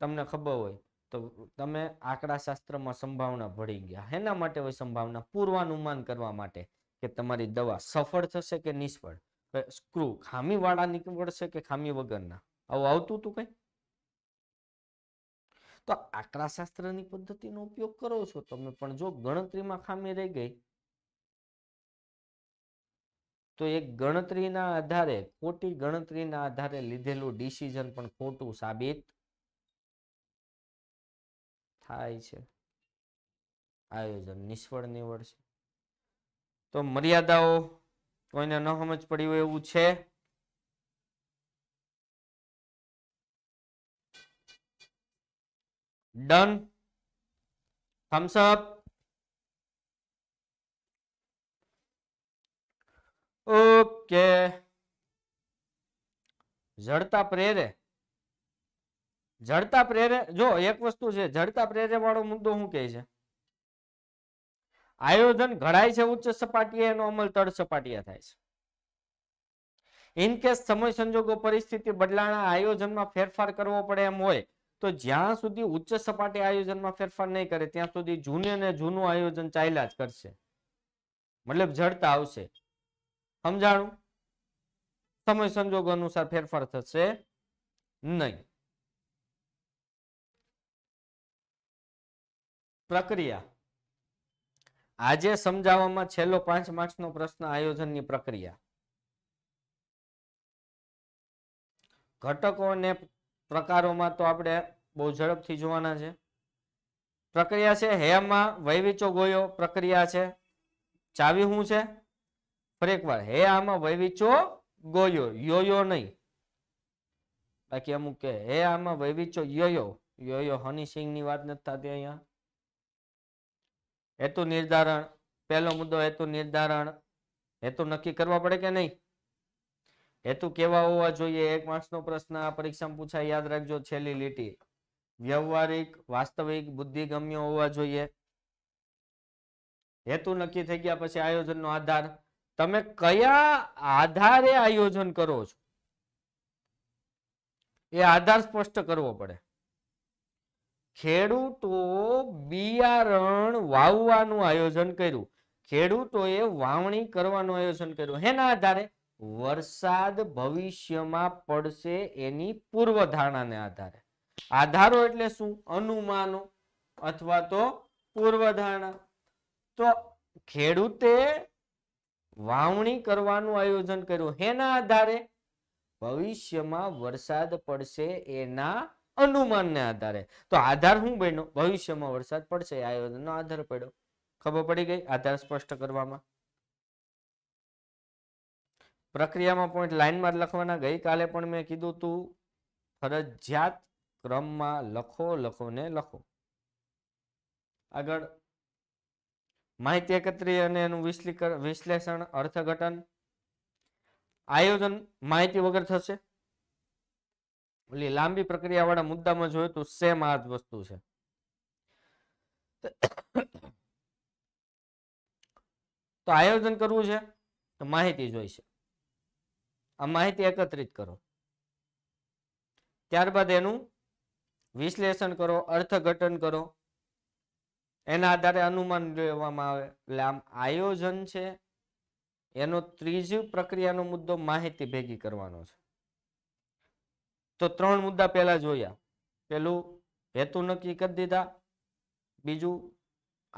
તમને ખબર હોય તો તમે આંકડાશાસ્ત્રમાં સંભાવના ભળી ગયા એના માટે હોય સંભાવના પૂર્વાનુમાન કરવા માટે કે તમારી દવા સફળ થશે કે નિષ્ફળ સ્ક્રૂ ખામી વાળા નીકળશે કે ખામી વગરના આવું આવતું હતું કઈ તો આંકડાશાસ્ત્રની પદ્ધતિનો ઉપયોગ કરો છો તમે પણ જો ગણતરીમાં ખામી રહી ગઈ તો એક ગણતરીના આધારે ખોટી ગણતરીના આધારે લીધેલું ડિસિઝન પણ ખોટું સાબિત થાય છે આયોજન નિષ્ફળ નીવડશે તો મર્યાદાઓ કોઈને ન સમજ પડ્યું એવું છે ડન થમ્સ અપ ઓકે જડતા પ્રેરે જડતા પ્રેરે જો એક વસ્તુ છે જડતા પ્રેરે વાળો મુદ્દો શું કહે છે આયોજન ઘડાય છે ઉચ્ચ સપાટીએ એનો અમલ તળ સપાટીએ થાય છે ઇન કેસ સમય સંજોગો પરિસ્થિતિ બદલાણા આયોજનમાં ફેરફાર કરવો પડે એમ હોય તો જ્યાં સુધી ઉચ્ચ સપાટી આયોજનમાં ફેરફાર નહીં કરે ત્યાં સુધી જૂને ને જૂનું આયોજન ચાલ્યા જ કરશે મતલબ જડતા આવશે સમજાણું સમય સંજોગો અનુસાર ફેરફાર થશે નહીં પ્રક્રિયા આજે સમજાવવામાં છેલ્લો પાંચ માર્ક્સનો પ્રશ્ન આયોજનની પ્રક્રિયા ઘટકો અને પ્રકારોમાં તો આપણે બહુ ઝડપથી જોવાના છે પ્રક્રિયા છે હેમાં વૈવિચો ગોયો પ્રક્રિયા છે ચાવી શું છે ફરી એકવાર હે આમાં વૈવિચો ગોયો યોયો નહીં બાકી અમુક કે હે આમાં વૈવિચો યયો યો હની સિંહની વાત નથી થતી અહીંયા હેતુ નિર્ધારણ પહેલો મુદ્દો હેતુ નિર્ધારણ હેતુ નક્કી કરવા પડે કે નહીં હેતુ કેવા હોવા જોઈએ એક માસનો પ્રશ્ન આ પરીક્ષામાં પૂછાય યાદ રાખજો છેલ્લી લીટી વ્યવહારિક વાસ્તવિક બુદ્ધિગમ્ય હોવા જોઈએ હેતુ નક્કી થઈ ગયા પછી આયોજનનો આધાર તમે કયા આધારે આયોજન કરો છો એ આધાર સ્પષ્ટ કરવો પડે ખેડૂતો બિયારણ વાવવાનું આયોજન કર્યું ખેડૂતોએ વાવણી કરવાનું આયોજન કર્યું હેના આધારે વરસાદ ભવિષ્યમાં પડશે એની પૂર્વ ધારણાને આધારે આધારો એટલે શું અનુમાનો અથવા તો પૂર્વ ધારણા તો ખેડૂતે વાવણી કરવાનું આયોજન કર્યું હેના આધારે ભવિષ્યમાં વરસાદ પડશે એના અનુમાનને આધારે તો આધાર શું બન્યો ભવિષ્યમાં વરસાદ પડશે આયોજનનો આધાર પડ્યો ખબર પડી ગઈ આધાર સ્પષ્ટ કરવામાં પ્રક્રિયામાં પોઈન્ટ લાઇનમાં લખવાના ગઈકાલે પણ મેં કીધું તું ફરજિયાત ક્રમમાં લખો લખો ને લખો આગળ માહિતી એકત્રી અને એનું વિશ્લેષણ અર્થઘટન આયોજન માહિતી વગર થશે ઓલી લાંબી પ્રક્રિયાવાળા મુદ્દામાં જોયું તો સેમ આ જ વસ્તુ છે તો આયોજન કરવું છે તો માહિતી જોઈશે આ માહિતી એકત્રિત કરો ત્યારબાદ એનું વિશ્લેષણ કરો અર્થઘટન કરો એના આધારે અનુમાન લેવામાં આવે એટલે આમ આયોજન છે એનો ત્રીજી પ્રક્રિયાનો મુદ્દો માહિતી ભેગી કરવાનો છે તો ત્રણ મુદ્દા પહેલા જોયા પેલું હેતુ નક્કી કરી દીધા બીજું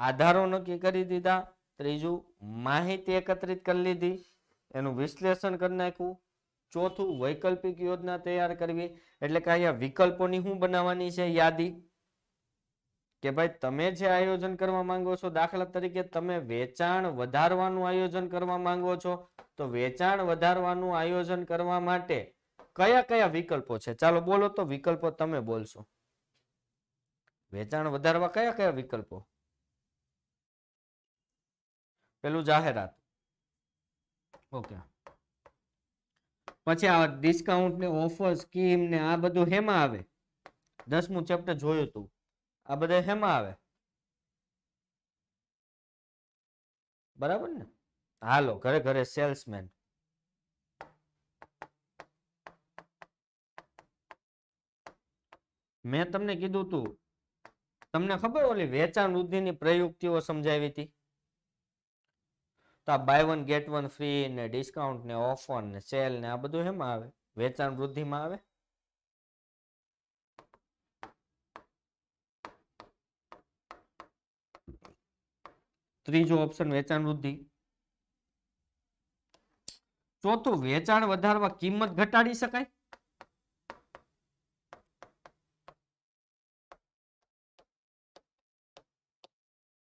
આધારો નક્કી કરી દીધા ત્રીજું માહિતી એકત્રિત કરી લીધી એનું વિશ્લેષણ કરી નાખ્યું ચોથું વૈકલ્પિક યોજના તૈયાર કરવી એટલે કે અહીંયા વિકલ્પોની શું બનાવવાની છે યાદી કે ભાઈ તમે જે આયોજન કરવા માંગો છો દાખલા તરીકે તમે વેચાણ વધારવાનું આયોજન કરવા માંગો છો તો વેચાણ વધારવાનું આયોજન કરવા માટે કયા કયા વિકલ્પો છે ચાલો બોલો તો વિકલ્પો તમે બોલશો વેચાણ વધારવા કયા કયા વિકલ્પો પેલું જાહેરાત ઓકે પછી આ ડિસ્કાઉન્ટ ને ઓફર સ્કીમ ને આ બધું હેમાં આવે દસમું ચેપ્ટર જોયું તું આ બધે હેમાં આવે બરાબર ને હાલો ઘરે ઘરે સેલ્સમેન મેં તમને કીધું તું તમને ખબર ઓલી વેચાણ વૃદ્ધિની પ્રયુક્તિઓ સમજાવી હતી તો આ buy one get one free ને ડિસ્કાઉન્ટ ને ઓફર ને સેલ ને આ બધું એમાં આવે વેચાણ વૃદ્ધિમાં આવે ત્રીજો ઓપ્શન વેચાણ વૃદ્ધિ ચોથું વેચાણ વધારવા કિંમત ઘટાડી શકાય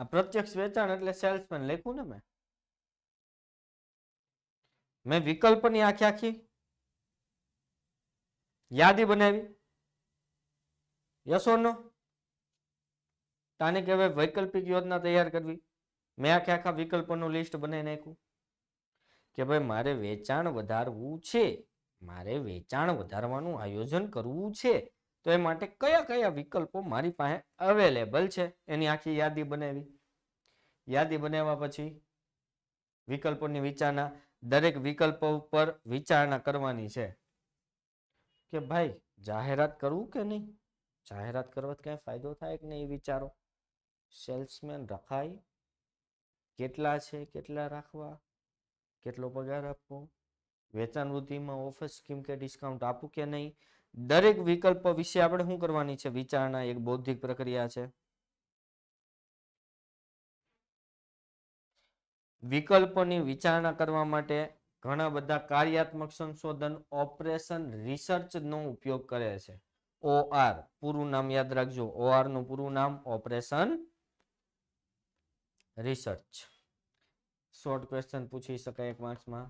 આ પ્રત્યક્ષ વેચાણ એટલે સેલ્સમેન લખ્યું ને મેં મેં વિકલ્પની આખી આખી યાદી બનાવી યશોનો તાને કહેવાય વૈકલ્પિક યોજના તૈયાર કરવી મેં આખે આખા વિકલ્પોનું લિસ્ટ બનાવી નાખ્યું કે ભાઈ મારે વેચાણ વધારવું છે મારે વેચાણ વધારવાનું આયોજન કરવું છે તો એ માટે કયા કયા વિકલ્પો મારી પાસે અવેલેબલ છે એની આખી યાદી બનાવી યાદી બનાવ્યા પછી વિકલ્પોની વિચારણા દરેક વિકલ્પો ઉપર વિચારણા કરવાની છે કે ભાઈ જાહેરાત કરવું કે નહીં જાહેરાત કરવાથી કાંઈ ફાયદો થાય કે નહીં વિચારો સેલ્સમેન રખાય કેટલા છે કેટલા રાખવા કેટલો પગાર આપવો વેચાણ વૃદ્ધિમાં ઓફર સ્કીમ કે ડિસ્કાઉન્ટ આપું કે નહીં દરેક વિકલ્પ વિશે આપણે શું કરવાની છે વિચારણા એક બૌદ્ધિક પ્રક્રિયા છે વિકલ્પોની વિચારણા કરવા માટે ઘણા બધા કાર્યાત્મક સંશોધન ઓપરેશન રિસર્ચનો ઉપયોગ કરે છે ઓઆર પૂરું નામ યાદ રાખજો ઓઆર નું પૂરું નામ ઓપરેશન રિસર્ચ શોર્ટ ક્વેશ્ચન પૂછી શકાય એક માર્ક્સમાં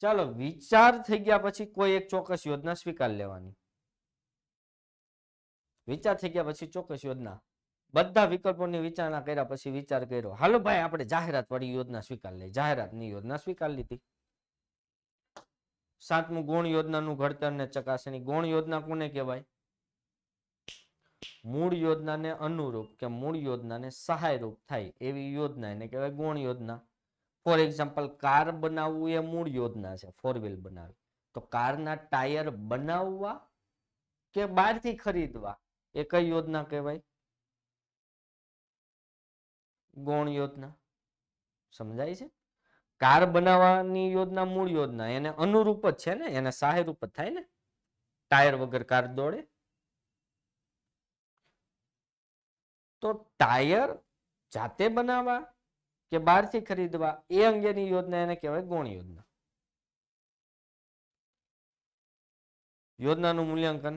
ચાલો વિચાર થઈ ગયા પછી કોઈ એક ચોક્કસ યોજના સ્વીકાર લેવાની વિચાર થઈ ગયા પછી ચોક્કસ યોજના બધા વિકલ્પોની વિચારણા કર્યા પછી વિચાર કર્યો હાલો ભાઈ આપણે જાહેરાત વાળી યોજના સ્વીકાર લઈ જાહેરાતની યોજના સ્વીકાર લીધી સાતમું ગુણ યોજનાનું ઘડતર ને ચકાસણી ગુણ યોજના કોને કહેવાય મૂળ યોજનાને અનુરૂપ કે મૂળ યોજનાને સહાયરૂપ થાય એવી યોજના એને કહેવાય ગુણ યોજના ફોર એક્ઝામ્પલ કાર બનાવવું એ મૂળ યોજના છે ફોર વ્હીલ બનાવવી તો કારના ટાયર બનાવવા કે બહારથી ખરીદવા એ કઈ યોજના કહેવાય ગૌણ યોજના સમજાય છે કાર બનાવવાની યોજના મૂળ યોજના એને અનુરૂપ જ છે ને એને સાહેરૂપ જ થાય ને ટાયર વગર કાર દોડે તો ટાયર જાતે બનાવવા કે બહારથી ખરીદવા એ અંગેની યોજના એને કહેવાય ગૌણ યોજના યોજનાનું મૂલ્યાંકન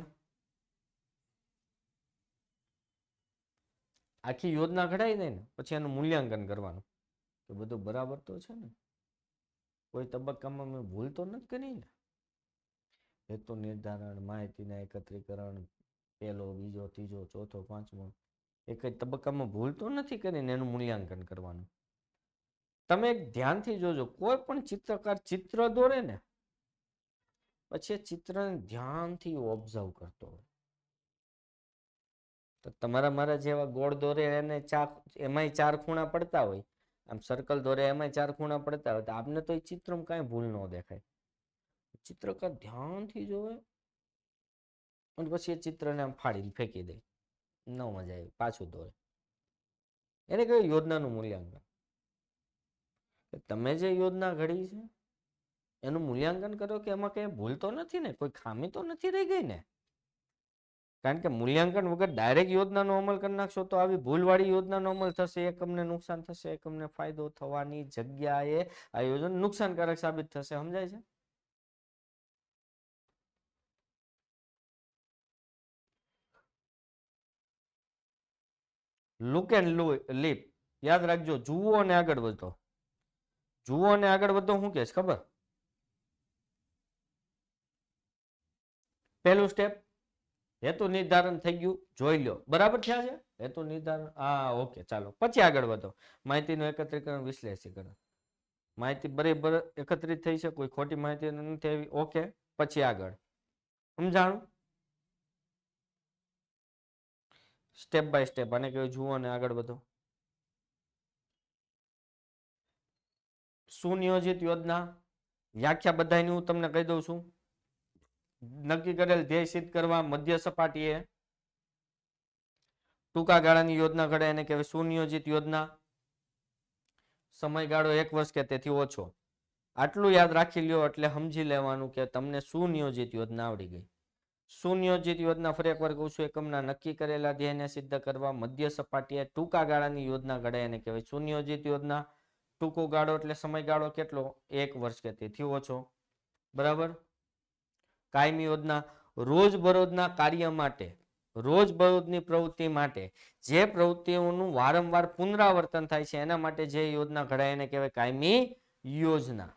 આખી યોજના ઘડાઈ દે ને પછી એનું મૂલ્યાંકન કરવાનું કે બધું બરાબર તો છે ને કોઈ તબક્કામાં મેં ભૂલ તો નથી કરી ને હેતુ નિર્ધારણ માહિતીના એકત્રીકરણ પહેલો બીજો ત્રીજો ચોથો પાંચમો એક જ તબક્કામાં ભૂલ તો નથી કરીને એનું મૂલ્યાંકન કરવાનું તમે ધ્યાનથી જોજો કોઈ પણ ચિત્રકાર ચિત્ર દોરે ને પછી એ ચિત્રને ધ્યાનથી ઓબ્ઝર્વ કરતો હોય તો તમારા મારા જેવા ગોળ દોરે એને ચાર એમાંય ચાર ખૂણા પડતા હોય આમ સર્કલ દોરે એમાંય ચાર ખૂણા પડતા હોય તો આપને તો એ ચિત્રમાં કાંઈ ભૂલ ન દેખાય ચિત્રકાર ધ્યાનથી જોવે અને પછી એ ચિત્રને આમ ફાડીને ફેંકી દે ન મજા આવી પાછું દોરે એને કહ્યું યોજનાનું મૂલ્યાંકન તમે જે યોજના ઘડી છે એનું મૂલ્યાંકન કરો કે એમાં કંઈ ભૂલ તો નથી ને કોઈ ખામી તો નથી રહી ગઈ ને કારણ કે મૂલ્યાંકન વગર ડાયરેક્ટ યોજનાનો અમલ કરી નાખશો તો આવી ભૂલવાળી યોજનાનો અમલ થશે એકમને નુકસાન થશે એકમને ફાયદો થવાની જગ્યાએ આ યોજના નુકસાનકારક સાબિત થશે સમજાય છે લુક એન્ડ લીપ યાદ રાખજો જુઓ અને આગળ વધો જુઓ અને આગળ વધો શું કહેશ ખબર પહેલું સ્ટેપ હેતુ નિર્ધારણ થઈ ગયું જોઈ લો બરાબર થયા છે હેતુ નિર્ધારણ હા ઓકે ચાલો પછી આગળ વધો માહિતીનું એકત્રીકરણ વિશ્લેષીકરણ માહિતી બરાબર એકત્રિત થઈ છે કોઈ ખોટી માહિતી નથી આવી ઓકે પછી આગળ સમજાણું સ્ટેપ બાય સ્ટેપ અને કહ્યું જુઓ અને આગળ વધો સુનિયોજિત યોજના વ્યાખ્યા બધાની હું તમને કહી દઉં છું નક્કી કરેલ ધ્યેય સિદ્ધ કરવા મધ્ય સપાટીએ ટૂંકા ગાળાની યોજના ઘડે એને કહેવાય સુનિયોજિત યોજના સમયગાળો એક વર્ષ કે તેથી ઓછો આટલું યાદ રાખી લ્યો એટલે સમજી લેવાનું કે તમને સુનિયોજિત યોજના આવડી ગઈ સુનિયોજિત યોજના ફરી એકવાર કહું છું એકમના નક્કી કરેલા ધ્યેયને સિદ્ધ કરવા મધ્ય સપાટીએ ટૂંકા ગાળાની યોજના ઘડે એને કહેવાય સુનિયોજિત યોજના ટૂંકો ગાળો એટલે સમયગાળો કેટલો એક વર્ષ કે તેથી ઓછો બરાબર કાયમી યોજના રોજબરોજના કાર્ય માટે રોજબરોજની પ્રવૃત્તિ માટે જે પ્રવૃત્તિઓનું વારંવાર પુનરાવર્તન થાય છે એના માટે જે યોજના ઘડાય એને કહેવાય કાયમી યોજના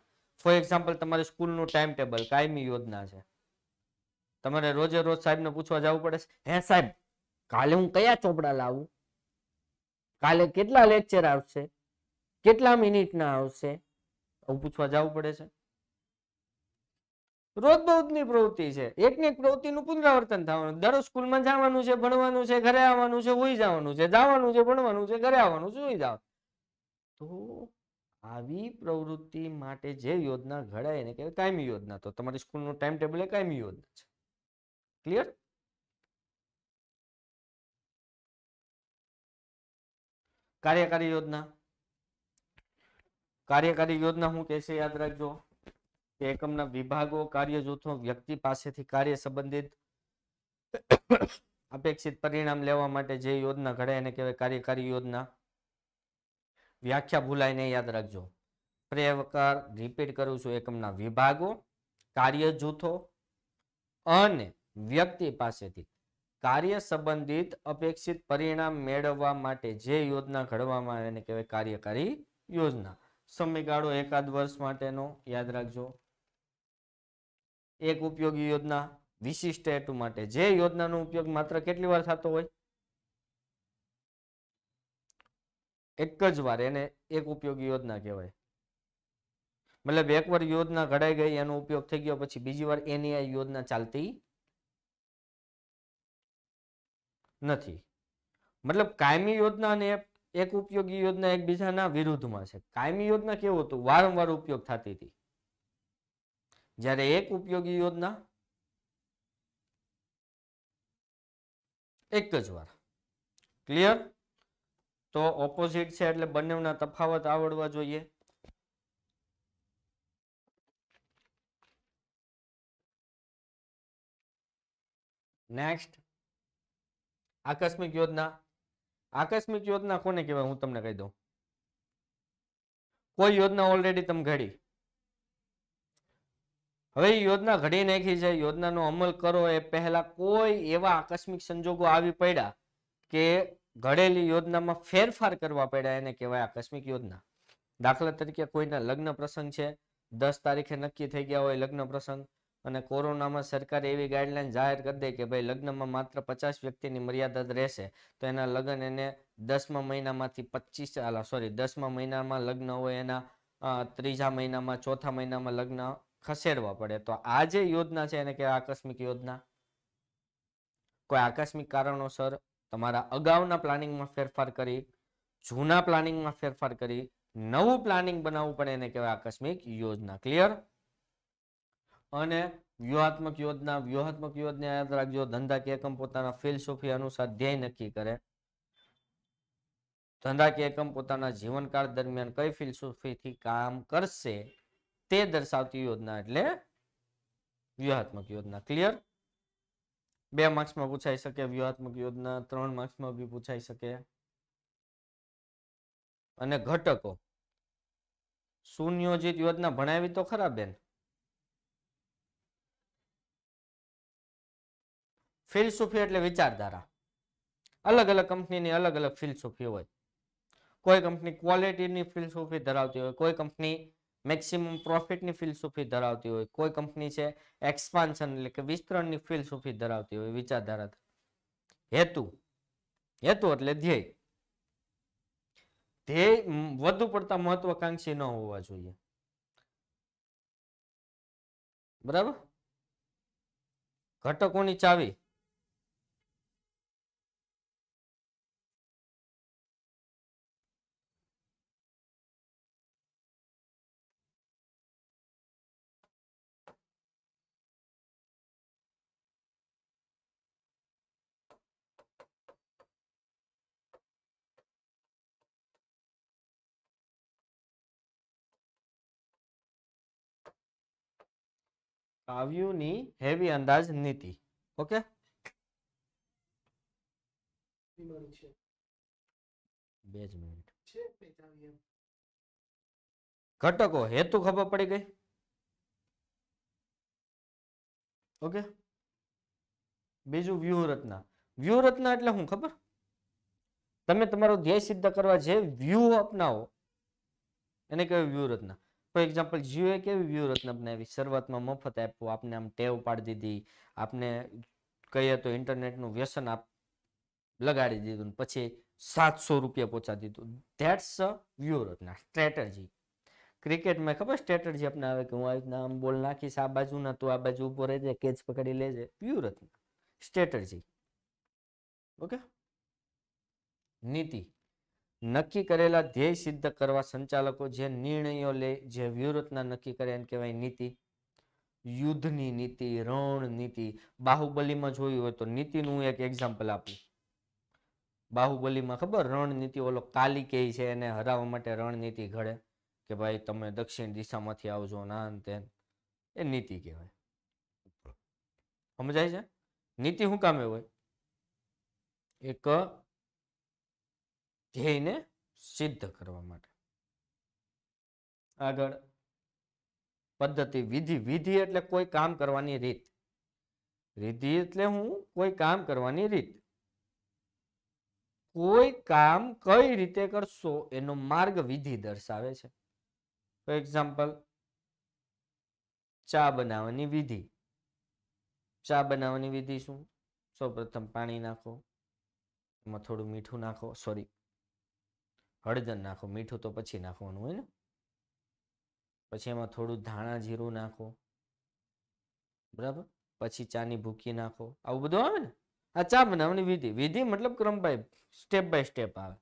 ફોર એક્ઝામ્પલ તમારી સ્કૂલનું ટાઈમ ટેબલ કાયમી યોજના છે તમારે રોજે રોજ સાહેબને પૂછવા જવું પડે છે હે સાહેબ કાલે હું કયા ચોપડા લાવું કાલે કેટલા લેક્ચર આવશે કેટલા મિનિટના આવશે આવું પૂછવા જવું પડે છે રોજબરોજની પ્રવૃત્તિ છે એકની પ્રવૃત્તિનું પુનરાવર્તન થવાનું દરરોજ સ્કૂલમાં જવાનું છે ભણવાનું છે ઘરે આવવાનું છે હોઈ જવાનું છે જવાનું છે ભણવાનું છે ઘરે આવવાનું છે હોઈ જવાનું તો આવી પ્રવૃત્તિ માટે જે યોજના ઘડાય એને કહેવાય કાયમી યોજના તો તમારી સ્કૂલનું ટાઈમ ટેબલ એ કાયમી યોજના છે ક્લિયર કાર્યકારી યોજના કાર્યકારી યોજના હું કહેશે યાદ રાખજો કે એકમના વિભાગો કાર્ય જૂથો વ્યક્તિ પાસેથી કાર્ય સંબંધિત અપેક્ષિત પરિણામ લેવા માટે જે યોજના ઘડે એને કહેવાય કાર્યકારી યોજના વ્યાખ્યા ભૂલાય ને યાદ રાખજો પ્રકાર રિપીટ કરું છું એકમના વિભાગો કાર્ય જૂથો અને વ્યક્તિ પાસેથી કાર્ય સંબંધિત અપેક્ષિત પરિણામ મેળવવા માટે જે યોજના ઘડવામાં આવે એને કહેવાય કાર્યકારી યોજના સમયગાળો એકાદ વર્ષ માટેનો યાદ રાખજો એક ઉપયોગી યોજના વિશિષ્ટ હેતુ માટે જે યોજનાનો ઉપયોગ માત્ર કેટલી વાર થતો હોય એક જ વાર એને એક ઉપયોગી યોજના કહેવાય મતલબ વાર યોજના ઘડાઈ ગઈ એનો ઉપયોગ થઈ ગયો પછી બીજી વાર એની આ યોજના ચાલતી નથી મતલબ કાયમી યોજના અને એક ઉપયોગી યોજના એકબીજાના વિરુદ્ધમાં છે કાયમી યોજના કેવું હતું વારંવાર ઉપયોગ થતી હતી જ્યારે એક ઉપયોગી યોજના એક જ વાર ક્લિયર તો ઓપોઝિટ છે એટલે બંનેના તફાવત આવડવા જોઈએ નેક્સ્ટ આકસ્મિક યોજના આકસ્મિક યોજના કોને કહેવાય હું તમને કહી દઉં કોઈ યોજના ઓલરેડી તમે ઘડી હવે યોજના ઘડી નાખી છે યોજનાનો અમલ કરો એ પહેલા કોઈ એવા આકસ્મિક સંજોગો આવી પડ્યા કે ઘડેલી યોજનામાં ફેરફાર કરવા પડ્યા એને કહેવાય આકસ્મિક યોજના દાખલા તરીકે કોઈના લગ્ન પ્રસંગ છે દસ તારીખે નક્કી થઈ ગયા હોય લગ્ન પ્રસંગ અને કોરોનામાં સરકારે એવી ગાઈડલાઇન જાહેર કરી દે કે ભાઈ લગ્નમાં માત્ર પચાસ વ્યક્તિની મર્યાદા રહેશે તો એના લગ્ન એને દસમા મહિનામાંથી પચીસ સોરી દસમા મહિનામાં લગ્ન હોય એના ત્રીજા મહિનામાં ચોથા મહિનામાં લગ્ન ખસેડવા પડે તો આ જે યોજના છે એને કહેવાય આકસ્મિક યોજના કોઈ આકસ્મિક કારણોસર તમારા અગાઉના પ્લાનિંગમાં ફેરફાર કરી જૂના પ્લાનિંગમાં ફેરફાર કરી નવું પ્લાનિંગ બનાવવું પડે એને કહેવાય આકસ્મિક યોજના ક્લિયર અને વ્યૂહાત્મક યોજના વ્યૂહાત્મક યોજના યાદ રાખજો ધંધા એકમ પોતાના ફિલસોફી અનુસાર ધ્યેય નક્કી કરે ધંધાકીય એકમ પોતાના જીવનકાળ દરમિયાન કઈ ફિલસોફીથી કામ કરશે તે દર્શાવતી યોજના એટલે વ્યૂહાત્મક યોજના ક્લિયર બે માર્ક્સમાં પૂછાઈ શકે વ્યૂહાત્મક યોજના ત્રણ માર્ક્સમાં બી પૂછાઈ શકે અને ઘટકો સુનિયોજિત યોજના ભણાવી તો ખરા બેન ફિલસુફી એટલે વિચારધારા અલગ અલગ કંપનીની અલગ અલગ ફિલસુફી હોય કોઈ કંપની ક્વોલિટીની ફિલસુફી ધરાવતી હોય કોઈ કંપની મેક્સિમમ પ્રોફિટની ફિલસુફી ધરાવતી હોય કોઈ કંપની છે એક્સપાન્શન એટલે કે વિસ્તરણની ફિલસુફી ધરાવતી હોય વિચારધારા હેતુ હેતુ એટલે ધ્યેય ધ્યેય વધુ પડતા મહત્વકાંક્ષી ન હોવા જોઈએ બરાબર ઘટકોની ચાવી આવ્યુંની હેવી અંદાજ નીતિ ઓકે ઘટકો હેતુ ખબર પડી ગઈ ઓકે બીજું વ્યૂહરચના વ્યૂહરચના એટલે શું ખબર તમે તમારો ધ્યેય સિદ્ધ કરવા જે વ્યૂહ અપનાવો એને કહેવાય વ્યૂહરચના ફોર એક્ઝામ્પલ જીઓએ કેવી વ્યૂહરચના બનાવી શરૂઆતમાં મફત આપ્યું આપને આમ ટેવ પાડી દીધી આપને કહીએ તો ઇન્ટરનેટનું વ્યસન આપ લગાડી દીધું પછી સાતસો રૂપિયા પહોંચા દીધું ધેટ્સ અ વ્યૂહરચના સ્ટ્રેટર્જી ક્રિકેટમાં ખબર સ્ટ્રેટર્જી આપણે આવે કે હું આવી રીતના આમ બોલ નાખીશ આ બાજુ ના તું આ બાજુ ઊભો રહેજે કેચ પકડી લેજે વ્યૂહરચના સ્ટ્રેટર્જી ઓકે નીતિ નક્કી કરેલા ધ્યેય સિદ્ધ કરવા સંચાલકો જે નિર્ણયો લે જે વ્યૂહરચના નક્કી કરે એને કહેવાય નીતિ યુદ્ધની નીતિ રણનીતિ બાહુબલીમાં જોયું હોય તો નીતિનું હું એક એક્ઝામ્પલ આપું બાહુબલીમાં ખબર રણનીતિ ઓલો કાલી કે છે એને હરાવવા માટે રણનીતિ ઘડે કે ભાઈ તમે દક્ષિણ દિશામાંથી આવજો નાન તેન એ નીતિ કહેવાય સમજાય છે નીતિ શું કામે હોય એક ધ્યેયને સિદ્ધ કરવા માટે આગળ પદ્ધતિ વિધિ વિધિ એટલે કોઈ કામ કરવાની રીત રીતિ એટલે હું કોઈ કામ કરવાની રીત કોઈ કામ કઈ રીતે કરશો એનો માર્ગ વિધિ દર્શાવે છે ફોર એક્ઝામ્પલ ચા બનાવવાની વિધિ ચા બનાવવાની વિધિ શું સૌપ્રથમ પાણી નાખો એમાં થોડું મીઠું નાખો સોરી હળદર નાખો મીઠું તો પછી નાખવાનું હોય ને પછી એમાં થોડું ધાણા જીરું નાખો બરાબર પછી ચાની ભૂકી નાખો આવું બધું આવે ને આ ચા બનાવવાની વિધિ વિધિ મતલબ ક્રમ બાય સ્ટેપ બાય સ્ટેપ આવે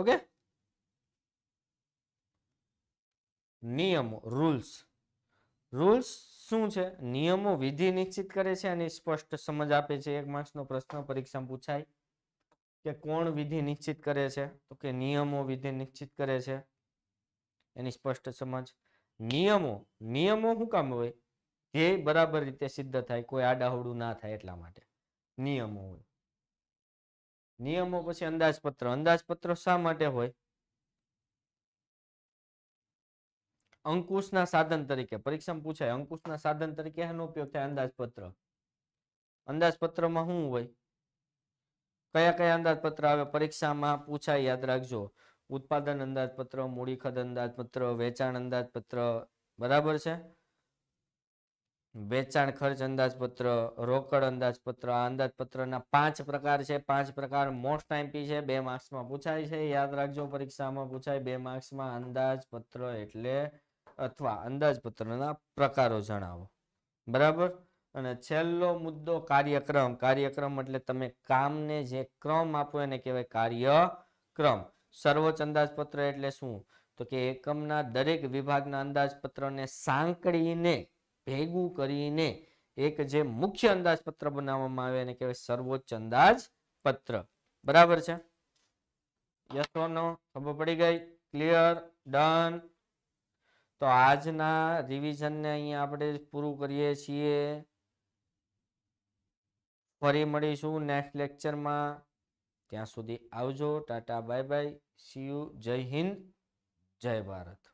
ઓકે નિયમો રૂલ્સ રૂલ્સ શું છે નિયમો વિધિ નિશ્ચિત કરે છે અને સ્પષ્ટ સમજ આપે છે એક માર્ક્સનો પ્રશ્ન પરીક્ષામાં પૂછાય કે કોણ વિધિ નિશ્ચિત કરે છે તો કે નિયમો વિધિ નિશ્ચિત કરે છે એની સ્પષ્ટ સમજ નિયમો નિયમો શું કામ હોય ધ્યેય બરાબર રીતે સિદ્ધ થાય કોઈ આડાહવડું ના થાય એટલા માટે નિયમો હોય નિયમો પછી અંદાજપત્ર અંદાજપત્ર શા માટે હોય અંકુશના સાધન તરીકે પરીક્ષામાં પૂછાય અંકુશના સાધન તરીકે એનો ઉપયોગ થાય અંદાજપત્ર અંદાજપત્રમાં શું હોય કયા કયા અંદાજપત્ર આવે પરીક્ષામાં પૂછાય યાદ રાખજો ઉત્પાદન અંદાજપત્ર મૂડી અંદાજપત્ર વેચાણ અંદાજપત્ર બરાબર છે વેચાણ ખર્ચ અંદાજપત્ર રોકડ અંદાજપત્ર આ અંદાજપત્રના પાંચ પ્રકાર છે પાંચ પ્રકાર મોસ્ટ આઈમ્પી છે બે માર્ક્સમાં પૂછાય છે યાદ રાખજો પરીક્ષામાં પૂછાય બે માર્ક્સમાં અંદાજપત્ર એટલે અથવા અંદાજપત્રના પ્રકારો જણાવો બરાબર અને છેલ્લો મુદ્દો કાર્યક્રમ કાર્યક્રમ એટલે તમે કામને જે ક્રમ આપો એને કહેવાય કાર્યક્રમ સર્વોચ્ચ અંદાજપત્ર એટલે શું તો કે એકમના દરેક વિભાગના અંદાજપત્રને સાંકળીને ભેગું કરીને એક જે મુખ્ય અંદાજપત્ર બનાવવામાં આવે એને કહેવાય સર્વોચ્ચ અંદાજપત્ર બરાબર છે યસો ખબર પડી ગઈ ક્લિયર ડન તો આજના રિવિઝનને અહીંયા આપણે પૂરું કરીએ છીએ ફરી મળીશું નેક્સ્ટ લેક્ચરમાં ત્યાં સુધી આવજો tata bye bye see you જય હિન્દ જય ભારત